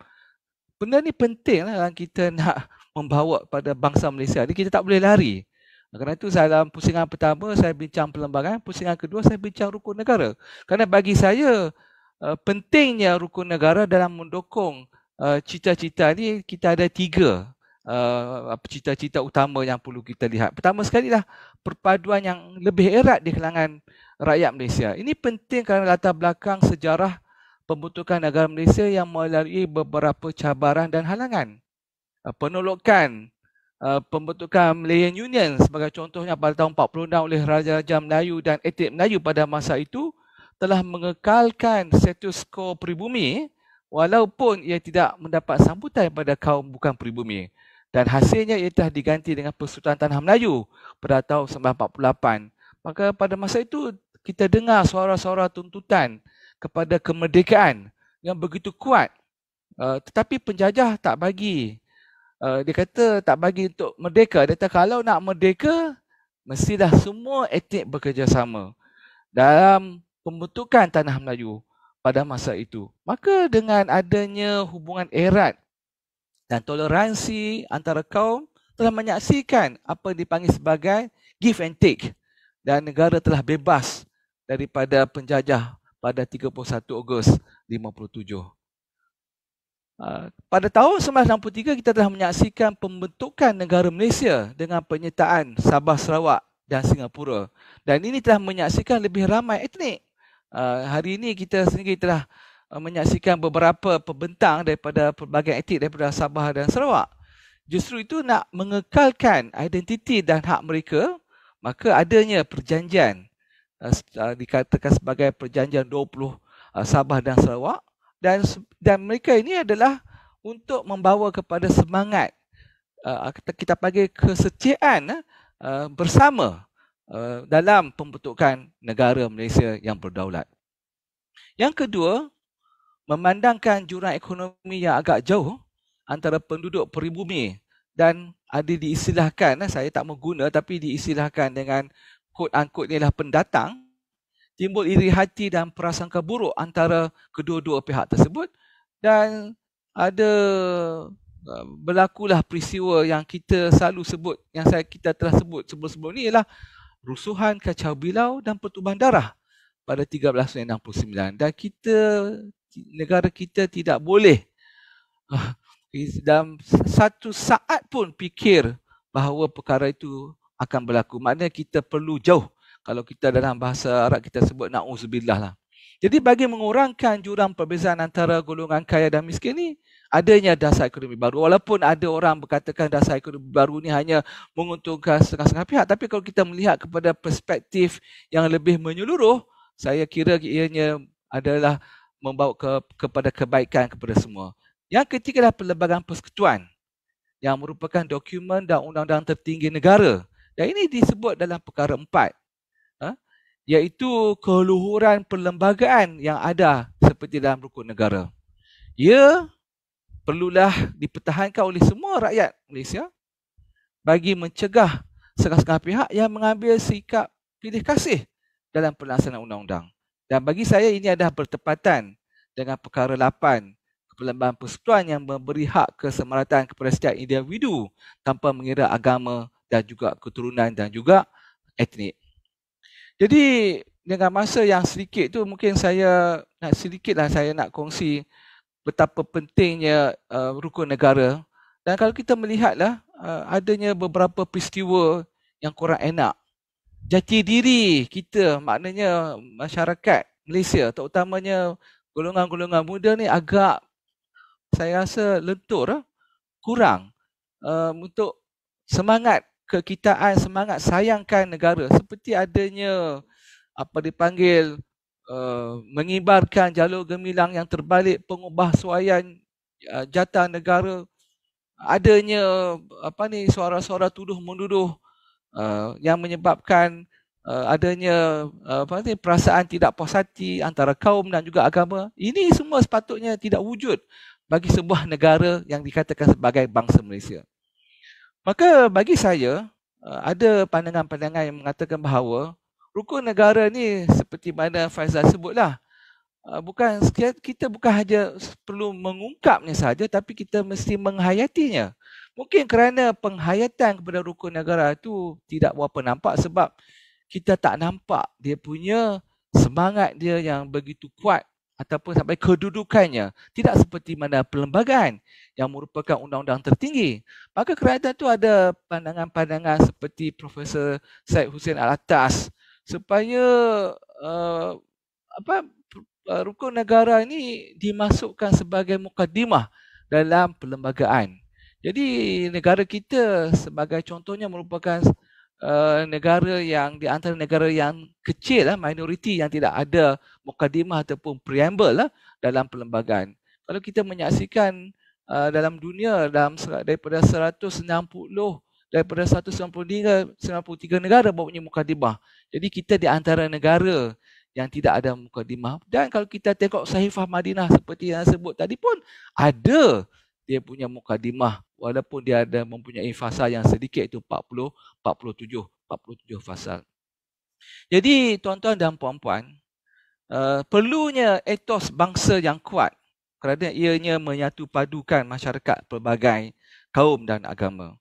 benda ni penting lah yang kita nak membawa pada bangsa Malaysia ni kita tak boleh lari kerana itu saya dalam pusingan pertama saya bincang perlembagaan, pusingan kedua saya bincang rukun negara. Kerana bagi saya uh, pentingnya rukun negara dalam mendukung uh, cita-cita ini kita ada tiga uh, cita-cita utama yang perlu kita lihat. Pertama sekali lah perpaduan yang lebih erat di kalangan rakyat Malaysia. Ini penting kerana latar belakang sejarah pembentukan negara Malaysia yang melalui beberapa cabaran dan halangan. Uh, Penolokan uh, pembentukan Malayan Union sebagai contohnya pada tahun 46 oleh Raja-Raja Melayu dan etnik Melayu pada masa itu telah mengekalkan status quo pribumi walaupun ia tidak mendapat sambutan pada kaum bukan pribumi. Dan hasilnya ia telah diganti dengan Persekutuan Tanah Melayu pada tahun 1948. Maka pada masa itu kita dengar suara-suara tuntutan kepada kemerdekaan yang begitu kuat. Uh, tetapi penjajah tak bagi. Uh, dia kata tak bagi untuk merdeka. Dia kata kalau nak merdeka, mestilah semua etnik bekerjasama dalam pembentukan tanah Melayu pada masa itu. Maka dengan adanya hubungan erat dan toleransi antara kaum telah menyaksikan apa dipanggil sebagai give and take dan negara telah bebas daripada penjajah pada 31 Ogos 57. Ah, pada tahun 1963 kita telah menyaksikan pembentukan negara Malaysia dengan penyertaan Sabah Sarawak dan Singapura dan ini telah menyaksikan lebih ramai etnik. Ah, hari ini kita sendiri telah ah, menyaksikan beberapa pembentang daripada pelbagai etnik daripada Sabah dan Sarawak. Justru itu nak mengekalkan identiti dan hak mereka maka adanya perjanjian uh, dikatakan sebagai perjanjian 20 uh, eh, Sabah dan Sarawak dan dan mereka ini adalah untuk membawa kepada semangat uh, kita, kita panggil kesetiaan uh, bersama uh, dalam pembentukan negara Malaysia yang berdaulat. Yang kedua, memandangkan jurang ekonomi yang agak jauh antara penduduk peribumi dan ada diistilahkan, saya tak mau tapi diistilahkan dengan quote unquote ni lah pendatang, timbul iri hati dan prasangka buruk antara kedua-dua pihak tersebut dan ada uh, berlakulah peristiwa yang kita selalu sebut yang saya kita telah sebut sebelum-sebelum ni ialah rusuhan kacau bilau dan pertubuhan darah pada 1369 dan kita negara kita tidak boleh uh, dalam satu saat pun fikir bahawa perkara itu akan berlaku. Maknanya kita perlu jauh kalau kita dalam bahasa Arab kita sebut na'uzubillah lah. Jadi bagi mengurangkan jurang perbezaan antara golongan kaya dan miskin ni, adanya dasar ekonomi baru. Walaupun ada orang berkatakan dasar ekonomi baru ni hanya menguntungkan setengah-setengah pihak. Tapi kalau kita melihat kepada perspektif yang lebih menyeluruh, saya kira ianya adalah membawa ke, kepada kebaikan kepada semua. Yang ketiga adalah perlembagaan persekutuan yang merupakan dokumen dan undang-undang tertinggi negara. Yang ini disebut dalam perkara empat. Ha? Iaitu keluhuran perlembagaan yang ada seperti dalam rukun negara. Ia perlulah dipertahankan oleh semua rakyat Malaysia bagi mencegah setengah-setengah pihak yang mengambil sikap pilih kasih dalam pelaksanaan undang-undang. Dan bagi saya ini adalah bertepatan dengan perkara lapan, kepelembagaan persekutuan yang memberi hak kesemerataan kepada setiap individu tanpa mengira agama, dan juga keturunan dan juga etnik. Jadi dengan masa yang sedikit tu mungkin saya nak sedikitlah saya nak kongsi betapa pentingnya uh, rukun negara dan kalau kita melihatlah uh, adanya beberapa peristiwa yang kurang enak jati diri kita maknanya masyarakat Malaysia terutamanya golongan-golongan muda ni agak saya rasa lentur kurang uh, untuk semangat kekitaan semangat sayangkan negara seperti adanya apa dipanggil uh, mengibarkan jalur gemilang yang terbalik pengubahsuaian uh, eh, jata negara adanya apa ni suara-suara tuduh menduduh uh, eh, yang menyebabkan uh, adanya uh, apa ni perasaan tidak puas hati antara kaum dan juga agama ini semua sepatutnya tidak wujud bagi sebuah negara yang dikatakan sebagai bangsa Malaysia Maka bagi saya eh, ada pandangan-pandangan yang mengatakan bahawa rukun negara ni seperti mana Faizal sebutlah eh, bukan kita bukan hanya perlu mengungkapnya saja tapi kita mesti menghayatinya. Mungkin kerana penghayatan kepada rukun negara itu tidak berapa nampak sebab kita tak nampak dia punya semangat dia yang begitu kuat ataupun sampai kedudukannya tidak seperti mana perlembagaan yang merupakan undang-undang tertinggi. Maka kerajaan itu ada pandangan-pandangan seperti Profesor Syed Hussein Al-Attas supaya uh, apa uh, rukun negara ini dimasukkan sebagai mukadimah dalam perlembagaan. Jadi negara kita sebagai contohnya merupakan Eh, negara yang di antara negara yang kecil lah, minoriti yang tidak ada mukadimah ataupun preamble lah dalam perlembagaan. Kalau kita menyaksikan uh, dalam dunia dalam daripada 160 daripada 193 93 negara bawa mempunyai mukadimah. Jadi kita di antara negara yang tidak ada mukadimah. Dan kalau kita tengok Sahifah Madinah seperti yang saya sebut tadi pun ada dia punya mukadimah walaupun dia ada mempunyai fasa yang sedikit itu 40 47 47 fasa. Jadi tuan-tuan dan puan-puan uh, perlunya etos bangsa yang kuat kerana ianya menyatu padukan masyarakat pelbagai kaum dan agama.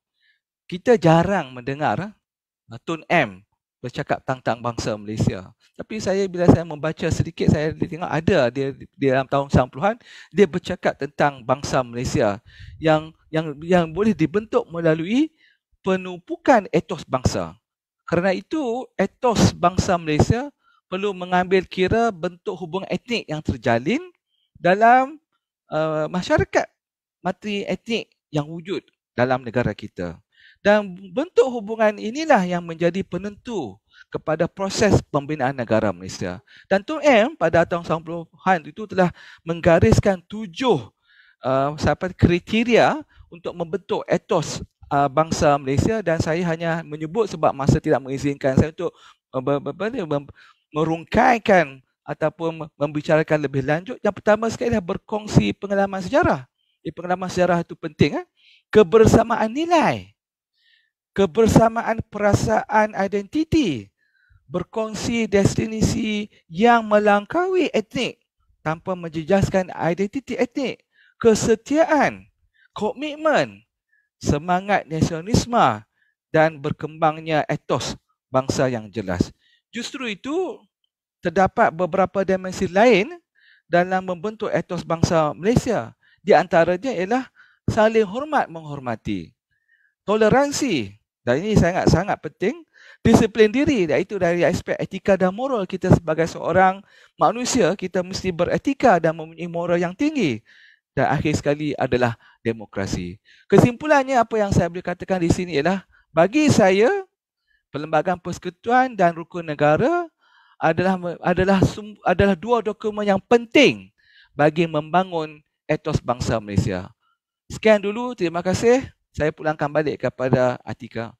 Kita jarang mendengar uh, Tun M bercakap tentang bangsa Malaysia. Tapi saya bila saya membaca sedikit saya tengok ada dia di dalam tahun 90-an dia bercakap tentang bangsa Malaysia yang yang yang boleh dibentuk melalui penumpukan etos bangsa. Kerana itu etos bangsa Malaysia perlu mengambil kira bentuk hubungan etnik yang terjalin dalam uh, masyarakat mati etnik yang wujud dalam negara kita. Dan bentuk hubungan inilah yang menjadi penentu kepada proses pembinaan negara Malaysia. Dan Tun M pada tahun 90-an itu telah menggariskan tujuh uh, kriteria untuk membentuk etos uh, bangsa Malaysia dan saya hanya menyebut sebab masa tidak mengizinkan saya untuk merungkaikan ataupun membicarakan lebih lanjut. Yang pertama sekali adalah berkongsi pengalaman sejarah. Eh, pengalaman sejarah itu penting. Eh? Kebersamaan nilai kebersamaan perasaan identiti, berkongsi destinasi yang melangkaui etnik tanpa menjejaskan identiti etnik, kesetiaan, komitmen, semangat nasionalisme dan berkembangnya etos bangsa yang jelas. Justru itu terdapat beberapa dimensi lain dalam membentuk etos bangsa Malaysia. Di antaranya ialah saling hormat menghormati, toleransi, dan ini sangat-sangat penting. Disiplin diri, iaitu dari aspek etika dan moral kita sebagai seorang manusia, kita mesti beretika dan mempunyai moral yang tinggi. Dan akhir sekali adalah demokrasi. Kesimpulannya, apa yang saya boleh katakan di sini ialah, bagi saya, Perlembagaan Persekutuan dan Rukun Negara adalah adalah adalah dua dokumen yang penting bagi membangun etos bangsa Malaysia. Sekian dulu, terima kasih saya pulangkan balik kepada Atika.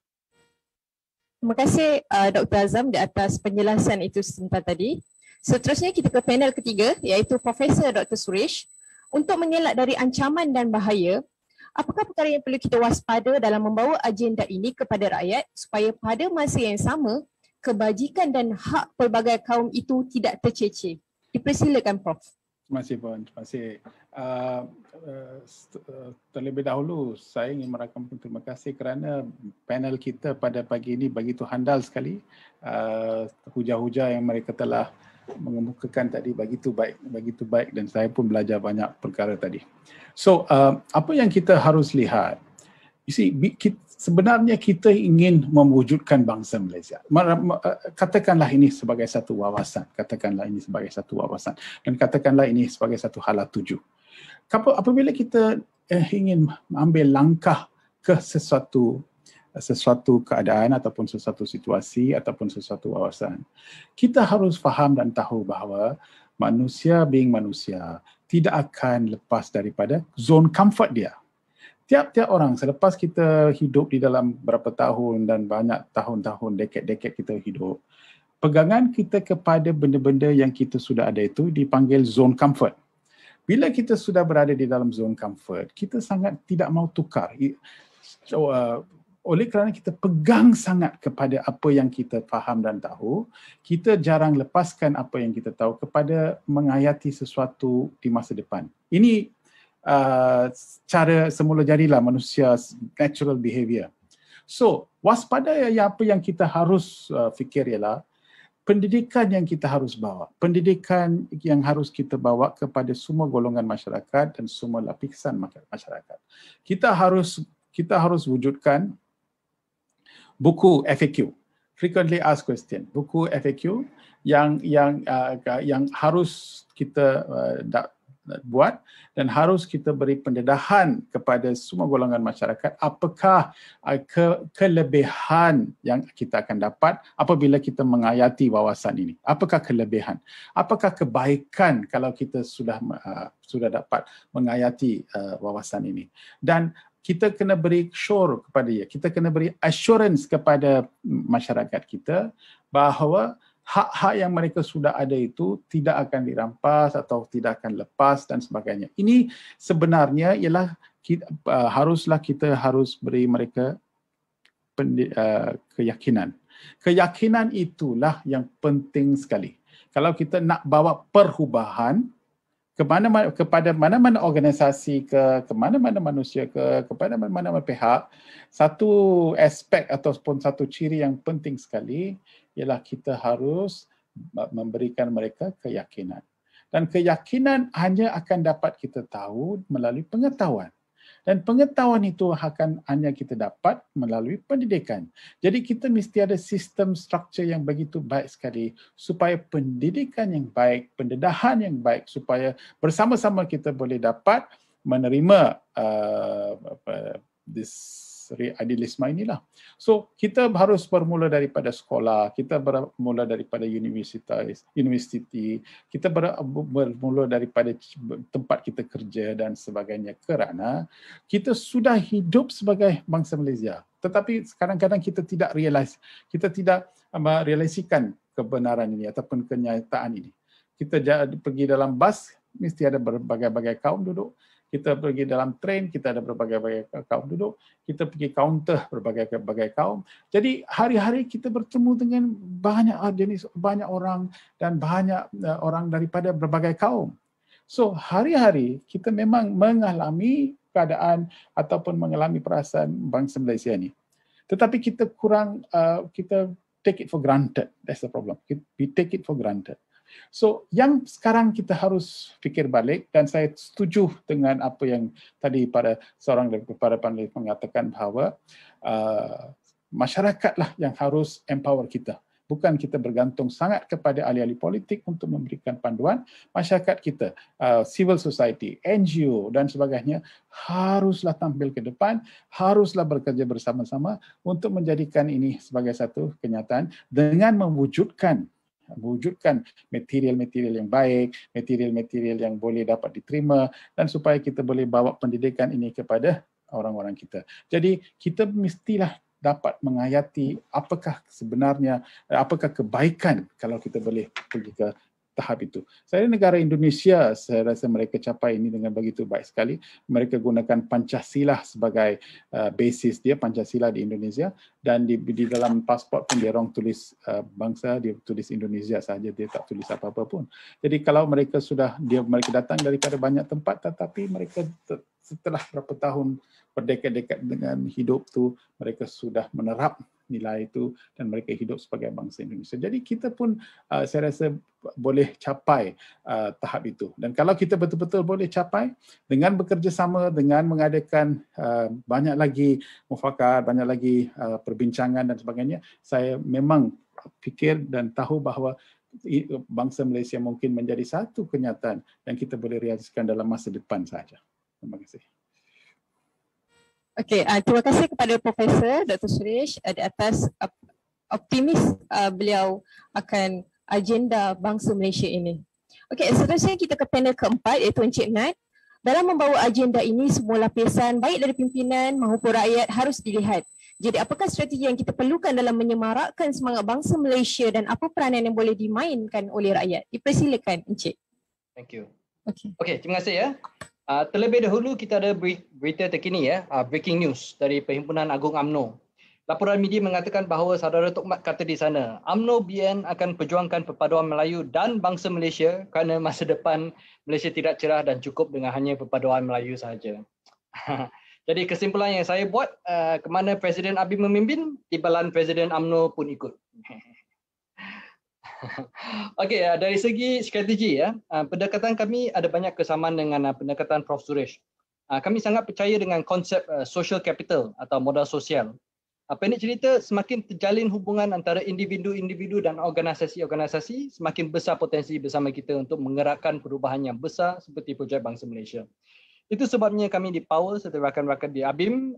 Terima kasih uh, Dr. Azam di atas penjelasan itu sebentar tadi. Seterusnya kita ke panel ketiga iaitu Profesor Dr. Suresh. Untuk mengelak dari ancaman dan bahaya, apakah perkara yang perlu kita waspada dalam membawa agenda ini kepada rakyat supaya pada masa yang sama, kebajikan dan hak pelbagai kaum itu tidak tercecer? Dipersilakan Prof. Terima kasih Puan. Terima kasih. Ah, eh, eh, terlebih dahulu saya ingin merakamkan terima kasih kerana panel kita pada pagi ini begitu handal sekali uh, ah, hujah-hujah yang mereka telah mengemukakan tadi begitu baik begitu baik dan saya pun belajar banyak perkara tadi. So uh, apa yang kita harus lihat? You see, sebenarnya kita ingin mewujudkan bangsa Malaysia. Eh, katakanlah ini sebagai satu wawasan, katakanlah ini sebagai satu wawasan dan katakanlah ini sebagai satu halatuju apabila kita eh, ingin ambil langkah ke sesuatu sesuatu keadaan ataupun sesuatu situasi ataupun sesuatu wawasan kita harus faham dan tahu bahawa manusia being manusia tidak akan lepas daripada zone comfort dia tiap-tiap orang selepas kita hidup di dalam berapa tahun dan banyak tahun-tahun dekad-dekad kita hidup pegangan kita kepada benda-benda yang kita sudah ada itu dipanggil zone comfort bila kita sudah berada di dalam zone comfort, kita sangat tidak mau tukar. So, uh, oleh kerana kita pegang sangat kepada apa yang kita faham dan tahu, kita jarang lepaskan apa yang kita tahu kepada menghayati sesuatu di masa depan. Ini uh, cara semula jadilah manusia natural behavior. So, waspada ya apa yang kita harus uh, fikir ialah uh, pendidikan yang kita harus bawa, pendidikan yang harus kita bawa kepada semua golongan masyarakat dan semua lapisan masyarakat. Kita harus kita harus wujudkan buku FAQ, frequently asked question, buku FAQ yang yang uh, yang harus kita uh, buat dan harus kita beri pendedahan kepada semua golongan masyarakat apakah uh, ke, kelebihan yang kita akan dapat apabila kita mengayati wawasan ini apakah kelebihan apakah kebaikan kalau kita sudah uh, sudah dapat mengayati uh, wawasan ini dan kita kena beri sure kepada dia kita kena beri assurance kepada mm, masyarakat kita bahawa hak-hak yang mereka sudah ada itu tidak akan dirampas atau tidak akan lepas dan sebagainya. Ini sebenarnya ialah kita, uh, haruslah kita harus beri mereka pendi, uh, keyakinan. Keyakinan itulah yang penting sekali. Kalau kita nak bawa perubahan ke mana kepada mana-mana organisasi ke ke mana-mana manusia ke kepada mana-mana pihak satu aspek ataupun satu ciri yang penting sekali ialah kita harus memberikan mereka keyakinan. Dan keyakinan hanya akan dapat kita tahu melalui pengetahuan. Dan pengetahuan itu akan hanya kita dapat melalui pendidikan. Jadi kita mesti ada sistem struktur yang begitu baik sekali supaya pendidikan yang baik, pendedahan yang baik supaya bersama-sama kita boleh dapat menerima uh, this Sri Adilisma inilah. So kita harus bermula daripada sekolah, kita bermula daripada universiti, kita bermula daripada tempat kita kerja dan sebagainya kerana kita sudah hidup sebagai bangsa Malaysia. Tetapi kadang-kadang kita tidak realise, kita tidak merealisikan um, kebenaran ini ataupun kenyataan ini. Kita pergi dalam bas, mesti ada berbagai-bagai kaum duduk kita pergi dalam train, kita ada berbagai-bagai kaum duduk, kita pergi kaunter berbagai-bagai kaum. Jadi hari-hari kita bertemu dengan banyak ah, jenis, banyak orang dan banyak eh, orang daripada berbagai kaum. So hari-hari kita memang mengalami keadaan ataupun mengalami perasaan bangsa Malaysia ni. Tetapi kita kurang, eh, kita take it for granted. That's the problem. We take it for granted. So yang sekarang kita harus fikir balik dan saya setuju dengan apa yang tadi pada seorang daripada panelis mengatakan bahawa uh, masyarakatlah yang harus empower kita. Bukan kita bergantung sangat kepada ahli-ahli politik untuk memberikan panduan. Masyarakat kita, uh, civil society, NGO dan sebagainya haruslah tampil ke depan, haruslah bekerja bersama-sama untuk menjadikan ini sebagai satu kenyataan dengan mewujudkan mewujudkan material-material yang baik, material-material yang boleh dapat diterima dan supaya kita boleh bawa pendidikan ini kepada orang-orang kita. Jadi kita mestilah dapat mengayati apakah sebenarnya apakah kebaikan kalau kita boleh pergi ke tahap itu. Saya negara Indonesia, saya rasa mereka capai ini dengan begitu baik sekali. Mereka gunakan Pancasila sebagai uh, basis dia, Pancasila di Indonesia dan di, di dalam pasport pun dia orang tulis uh, bangsa, dia tulis Indonesia saja, dia tak tulis apa-apa pun. Jadi kalau mereka sudah, dia mereka datang daripada banyak tempat tetapi mereka setelah berapa tahun berdekat-dekat dengan hidup tu mereka sudah menerap nilai itu dan mereka hidup sebagai bangsa Indonesia. Jadi kita pun uh, saya rasa boleh capai uh, tahap itu. Dan kalau kita betul-betul boleh capai dengan bekerjasama dengan mengadakan uh, banyak lagi mufakat, banyak lagi uh, perbincangan dan sebagainya, saya memang fikir dan tahu bahawa bangsa Malaysia mungkin menjadi satu kenyataan yang kita boleh realisasikan dalam masa depan saja. Terima kasih. Okey, uh, terima kasih kepada Profesor Dr. Suresh uh, di atas uh, optimis uh, beliau akan agenda bangsa Malaysia ini. Okey, seterusnya kita ke panel keempat iaitu Encik Nat. Dalam membawa agenda ini, semua lapisan baik dari pimpinan maupun rakyat harus dilihat. Jadi apakah strategi yang kita perlukan dalam menyemarakkan semangat bangsa Malaysia dan apa peranan yang boleh dimainkan oleh rakyat? Dipersilakan Encik. Thank you. Okey, okay, terima kasih ya. Uh, terlebih dahulu kita ada berita terkini ya, uh, breaking news dari Perhimpunan Agung AMNO. Laporan media mengatakan bahawa saudara Tok Mat kata di sana, AMNO BN akan perjuangkan perpaduan Melayu dan bangsa Malaysia kerana masa depan Malaysia tidak cerah dan cukup dengan hanya perpaduan Melayu sahaja. Jadi kesimpulannya saya buat, uh, ke mana Presiden Abim memimpin, tibalan Presiden AMNO pun ikut. Okey, ah, dari segi strategi ya, pendekatan kami ada banyak kesamaan dengan pendekatan Prof Suresh. Kami sangat percaya dengan konsep social capital atau modal sosial. Apa ini cerita semakin terjalin hubungan antara individu-individu dan organisasi-organisasi, semakin besar potensi bersama kita untuk menggerakkan perubahan yang besar seperti projek Bangsa Malaysia. Itu sebabnya kami di Power serta rakan-rakan di ABIM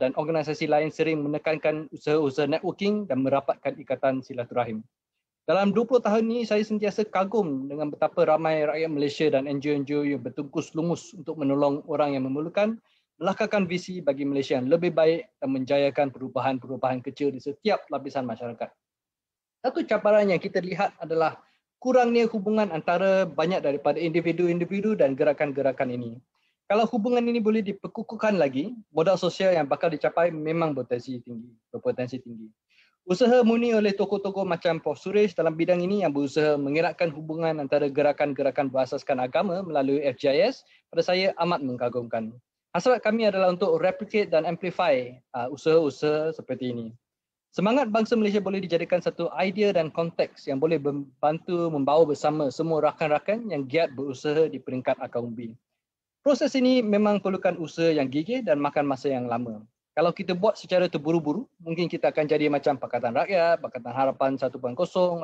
dan organisasi lain sering menekankan usaha-usaha networking dan merapatkan ikatan silaturahim. Dalam 20 tahun ini, saya sentiasa kagum dengan betapa ramai rakyat Malaysia dan NGO-NGO yang bertungkus lumus untuk menolong orang yang memerlukan, melakarkan visi bagi Malaysia yang lebih baik dan menjayakan perubahan-perubahan kecil di setiap lapisan masyarakat. Satu cabaran yang kita lihat adalah kurangnya hubungan antara banyak daripada individu-individu dan gerakan-gerakan ini. Kalau hubungan ini boleh diperkukuhkan lagi, modal sosial yang bakal dicapai memang berpotensi tinggi. Berpotensi tinggi. Usaha muni oleh tokoh-tokoh macam Prof. Suresh dalam bidang ini yang berusaha mengeratkan hubungan antara gerakan-gerakan berasaskan agama melalui FGIS pada saya amat mengagumkan. Hasrat kami adalah untuk replicate dan amplify uh, usaha-usaha seperti ini. Semangat bangsa Malaysia boleh dijadikan satu idea dan konteks yang boleh membantu membawa bersama semua rakan-rakan yang giat berusaha di peringkat akaun B. Proses ini memang perlukan usaha yang gigih dan makan masa yang lama kalau kita buat secara terburu-buru, mungkin kita akan jadi macam Pakatan Rakyat, Pakatan Harapan 1.0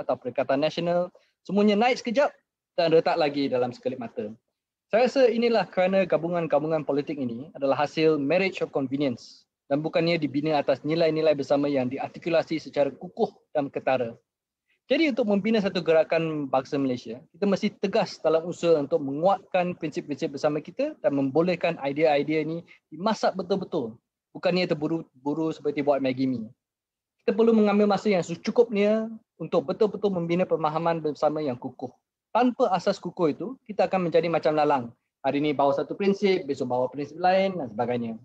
atau pakatan Nasional, semuanya naik sekejap dan retak lagi dalam sekelip mata. Saya rasa inilah kerana gabungan-gabungan politik ini adalah hasil marriage of convenience dan bukannya dibina atas nilai-nilai bersama yang diartikulasi secara kukuh dan ketara. Jadi untuk membina satu gerakan bangsa Malaysia, kita mesti tegas dalam usaha untuk menguatkan prinsip-prinsip bersama kita dan membolehkan idea-idea ini dimasak betul-betul bukannya terburu-buru seperti buat Maggie Mee. Kita perlu mengambil masa yang secukupnya untuk betul-betul membina pemahaman bersama yang kukuh. Tanpa asas kukuh itu, kita akan menjadi macam lalang. Hari ini bawa satu prinsip, besok bawa prinsip lain dan sebagainya.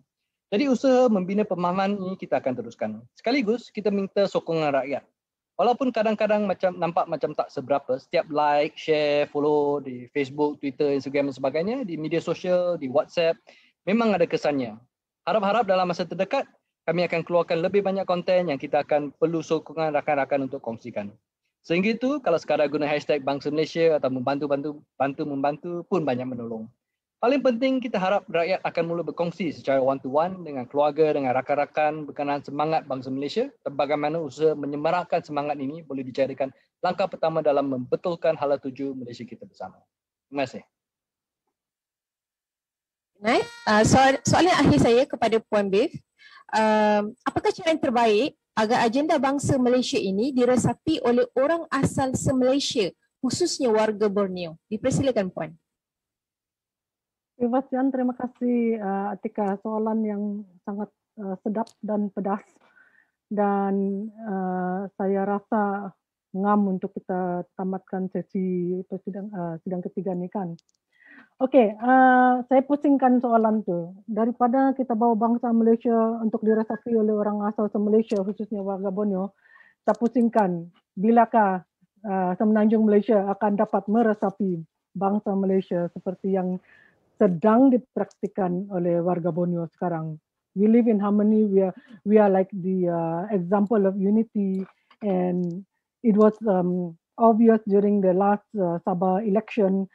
Jadi usaha membina pemahaman ini kita akan teruskan. Sekaligus kita minta sokongan rakyat. Walaupun kadang-kadang macam nampak macam tak seberapa, setiap like, share, follow di Facebook, Twitter, Instagram dan sebagainya, di media sosial, di WhatsApp, memang ada kesannya harap-harap dalam masa terdekat kami akan keluarkan lebih banyak konten yang kita akan perlu sokongan rakan-rakan untuk kongsikan. Sehingga itu, kalau sekadar guna hashtag Bangsa Malaysia atau membantu-bantu bantu membantu pun banyak menolong. Paling penting, kita harap rakyat akan mula berkongsi secara one-to-one dengan keluarga, dengan rakan-rakan berkenaan semangat Bangsa Malaysia dan bagaimana usaha menyemarakkan semangat ini boleh dijadikan langkah pertama dalam membetulkan hala tuju Malaysia kita bersama. Terima kasih. Nah, uh, soalan akhir saya kepada Puan Bev, um, apakah cara yang terbaik agar agenda bangsa Malaysia ini diresapi oleh orang asal se-Malaysia, khususnya warga Borneo? Dipersilakan Puan. Terima kasih, terima kasih uh, Atika. Soalan yang sangat uh, sedap dan pedas. Dan saya rasa ngam untuk kita tamatkan sesi sidang ketiga ini kan. Okey, uh, saya pusingkan soalan tu. Daripada kita bawa bangsa Malaysia untuk diresapi oleh orang asal se-Malaysia, khususnya warga Borneo, kita pusingkan bilakah uh, semenanjung Malaysia akan dapat meresapi bangsa Malaysia seperti yang sedang dipraktikan oleh warga Borneo sekarang. We live in harmony. We are, we are like the uh, example of unity. And it was um, obvious during the last uh, Sabah election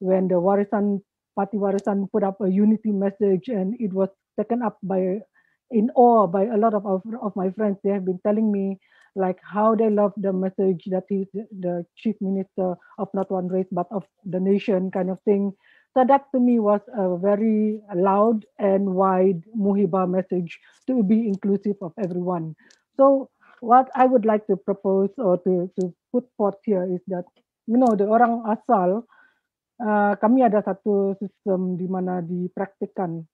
when the Warisan Party Warisan put up a unity message, and it was taken up by in awe by a lot of, of, of my friends. They have been telling me like how they love the message that he's the chief minister of not one race but of the nation kind of thing. So that to me was a very loud and wide Muhiba message to be inclusive of everyone. So what I would like to propose or to, to put forth here is that, you know, the orang asal, Eh, kami ada satu sistem di mana dipraktikkan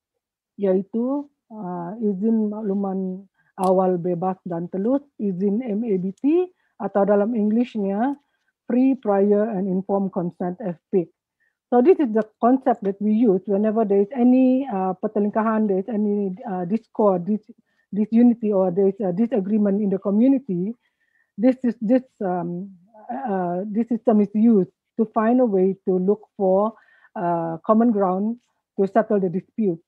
yaitu uh, eh, izin makluman awal bebas dan telus, izin MABT atau dalam Englishnya free, prior and informed consent FP. So this is the concept that we use whenever there is any uh, pertelingkahan, there is any uh, discord, disunity, or there is a disagreement in the community. This is this um, uh, this system is used to find a way to look for uh, common ground to settle the dispute.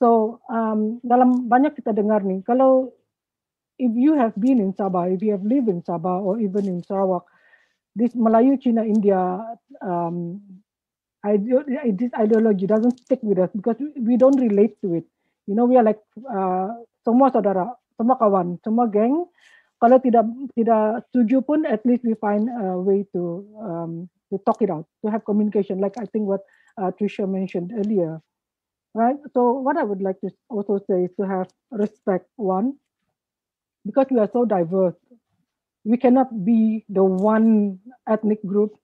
So um, dalam banyak kita dengar nih, kalau if you have been in Sabah, if you have lived in Sabah or even in Sarawak, this Malayu, China, India um, ide- this ideology doesn't stick with us because we don't relate to it. You know, we are like uh, semua saudara, semua kawan, semua geng. Kalau tidak tidak setuju pun, at least we find a way to um, to talk it out, to have communication, like I think what uh, Tricia mentioned earlier, right? So what I would like to also say is to have respect, one, because we are so diverse, we cannot be the one ethnic group,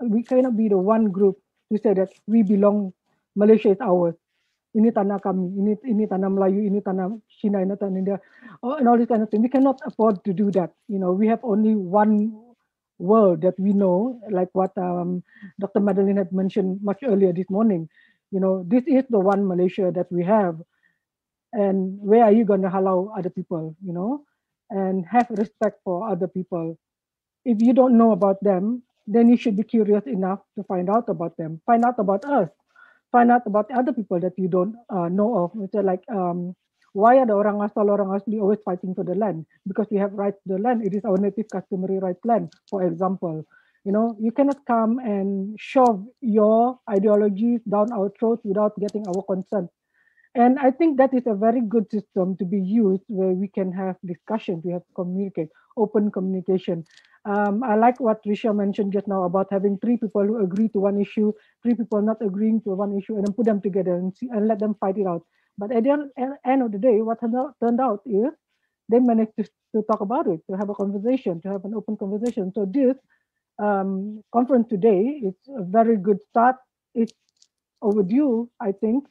we cannot be the one group to say that we belong, Malaysia is ours. Ini tanah kami, ini ini tanah Melayu, ini tanah Cina, ini tanah India, oh, and all this kind of thing. We cannot afford to do that. You know, we have only one world that we know, like what um, Dr. Madeline had mentioned much earlier this morning. You know, this is the one Malaysia that we have. And where are you going to allow other people, you know? And have respect for other people. If you don't know about them, then you should be curious enough to find out about them. Find out about us. Find out about other people that you don't uh, know of. are like um, why are the orang Asta, Asli always fighting for the land? Because we have rights to the land. It is our native customary right land, for example. You know, you cannot come and shove your ideologies down our throats without getting our consent. And I think that is a very good system to be used where we can have discussions, we have to communicate, open communication. Um, I like what Risha mentioned just now about having three people who agree to one issue, three people not agreeing to one issue, and then put them together and, see, and let them fight it out. But at the end, end of the day, what turned out is they managed to, to talk about it, to have a conversation, to have an open conversation. So this um, conference today is a very good start. It's overdue, I think,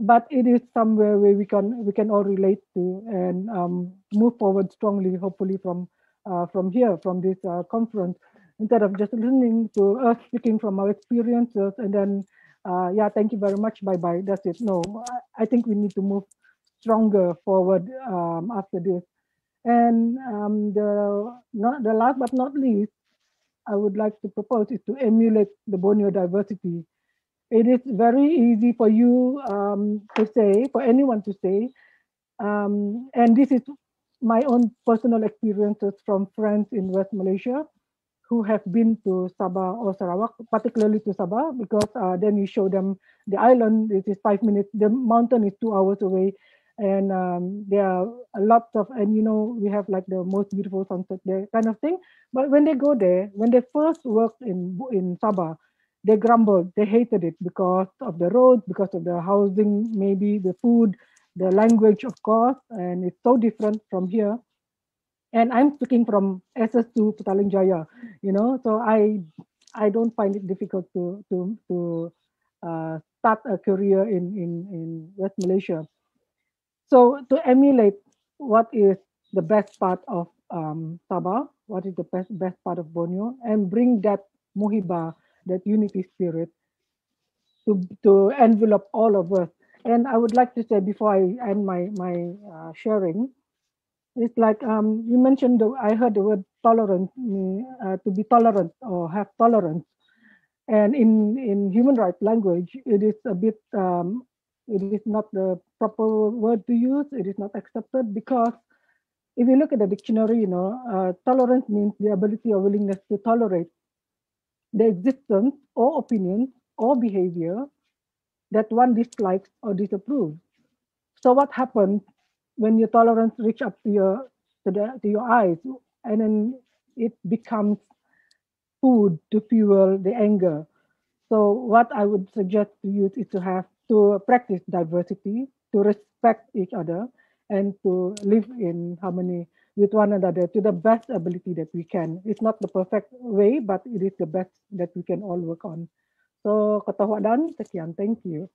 but it is somewhere where we can we can all relate to and um, move forward strongly, hopefully from uh, from here, from this uh, conference, instead of just listening to us speaking from our experiences and then uh, yeah, thank you very much. Bye bye. That's it. No, I think we need to move stronger forward um, after this. And um, the not the last but not least, I would like to propose is to emulate the Borneo diversity. It is very easy for you um, to say, for anyone to say, um, and this is my own personal experiences from friends in West Malaysia who have been to Sabah or Sarawak, particularly to Sabah, because uh, then you show them the island. It is five minutes. The mountain is two hours away, and um, there are lots of and you know we have like the most beautiful sunset there kind of thing. But when they go there, when they first worked in in Sabah, they grumbled. They hated it because of the roads, because of the housing, maybe the food, the language, of course, and it's so different from here and I'm speaking from SS to Petaling Jaya, you know. So I I don't find it difficult to to to uh, start a career in in in West Malaysia. So to emulate what is the best part of um, Sabah, what is the best best part of Borneo, and bring that muhibah, that unity spirit, to to envelop all of us. And I would like to say before I end my my uh, sharing it's like um, you mentioned the, i heard the word tolerant mm, uh, to be tolerant or have tolerance and in in human rights language it is a bit um, it is not the proper word to use it is not accepted because if you look at the dictionary you know uh, tolerance means the ability or willingness to tolerate the existence or opinions or behavior that one dislikes or disapproves so what happens when your tolerance reach up to your to, the, to your eyes, and then it becomes food to fuel the anger. So what I would suggest to you is to have to practice diversity, to respect each other, and to live in harmony with one another to the best ability that we can. It's not the perfect way, but it is the best that we can all work on. So ketahuan sekian. Thank you.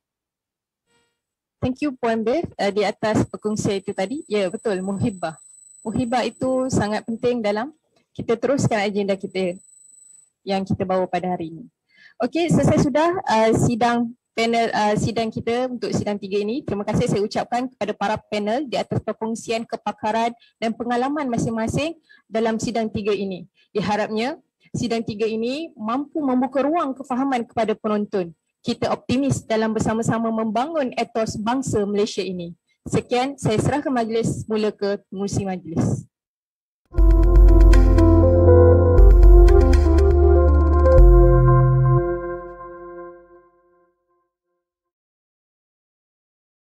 Thank you Puan Beth uh, di atas perkongsian itu tadi. Ya yeah, betul, muhibbah. muhibah itu sangat penting dalam kita teruskan agenda kita yang kita bawa pada hari ini. Okey, selesai sudah uh, sidang panel uh, sidang kita untuk sidang tiga ini. Terima kasih saya ucapkan kepada para panel di atas perkongsian kepakaran dan pengalaman masing-masing dalam sidang tiga ini. Diharapnya sidang tiga ini mampu membuka ruang kefahaman kepada penonton kita optimis dalam bersama-sama membangun etos bangsa Malaysia ini. Sekian, saya serahkan majlis mula ke pengurusi majlis. Thank you.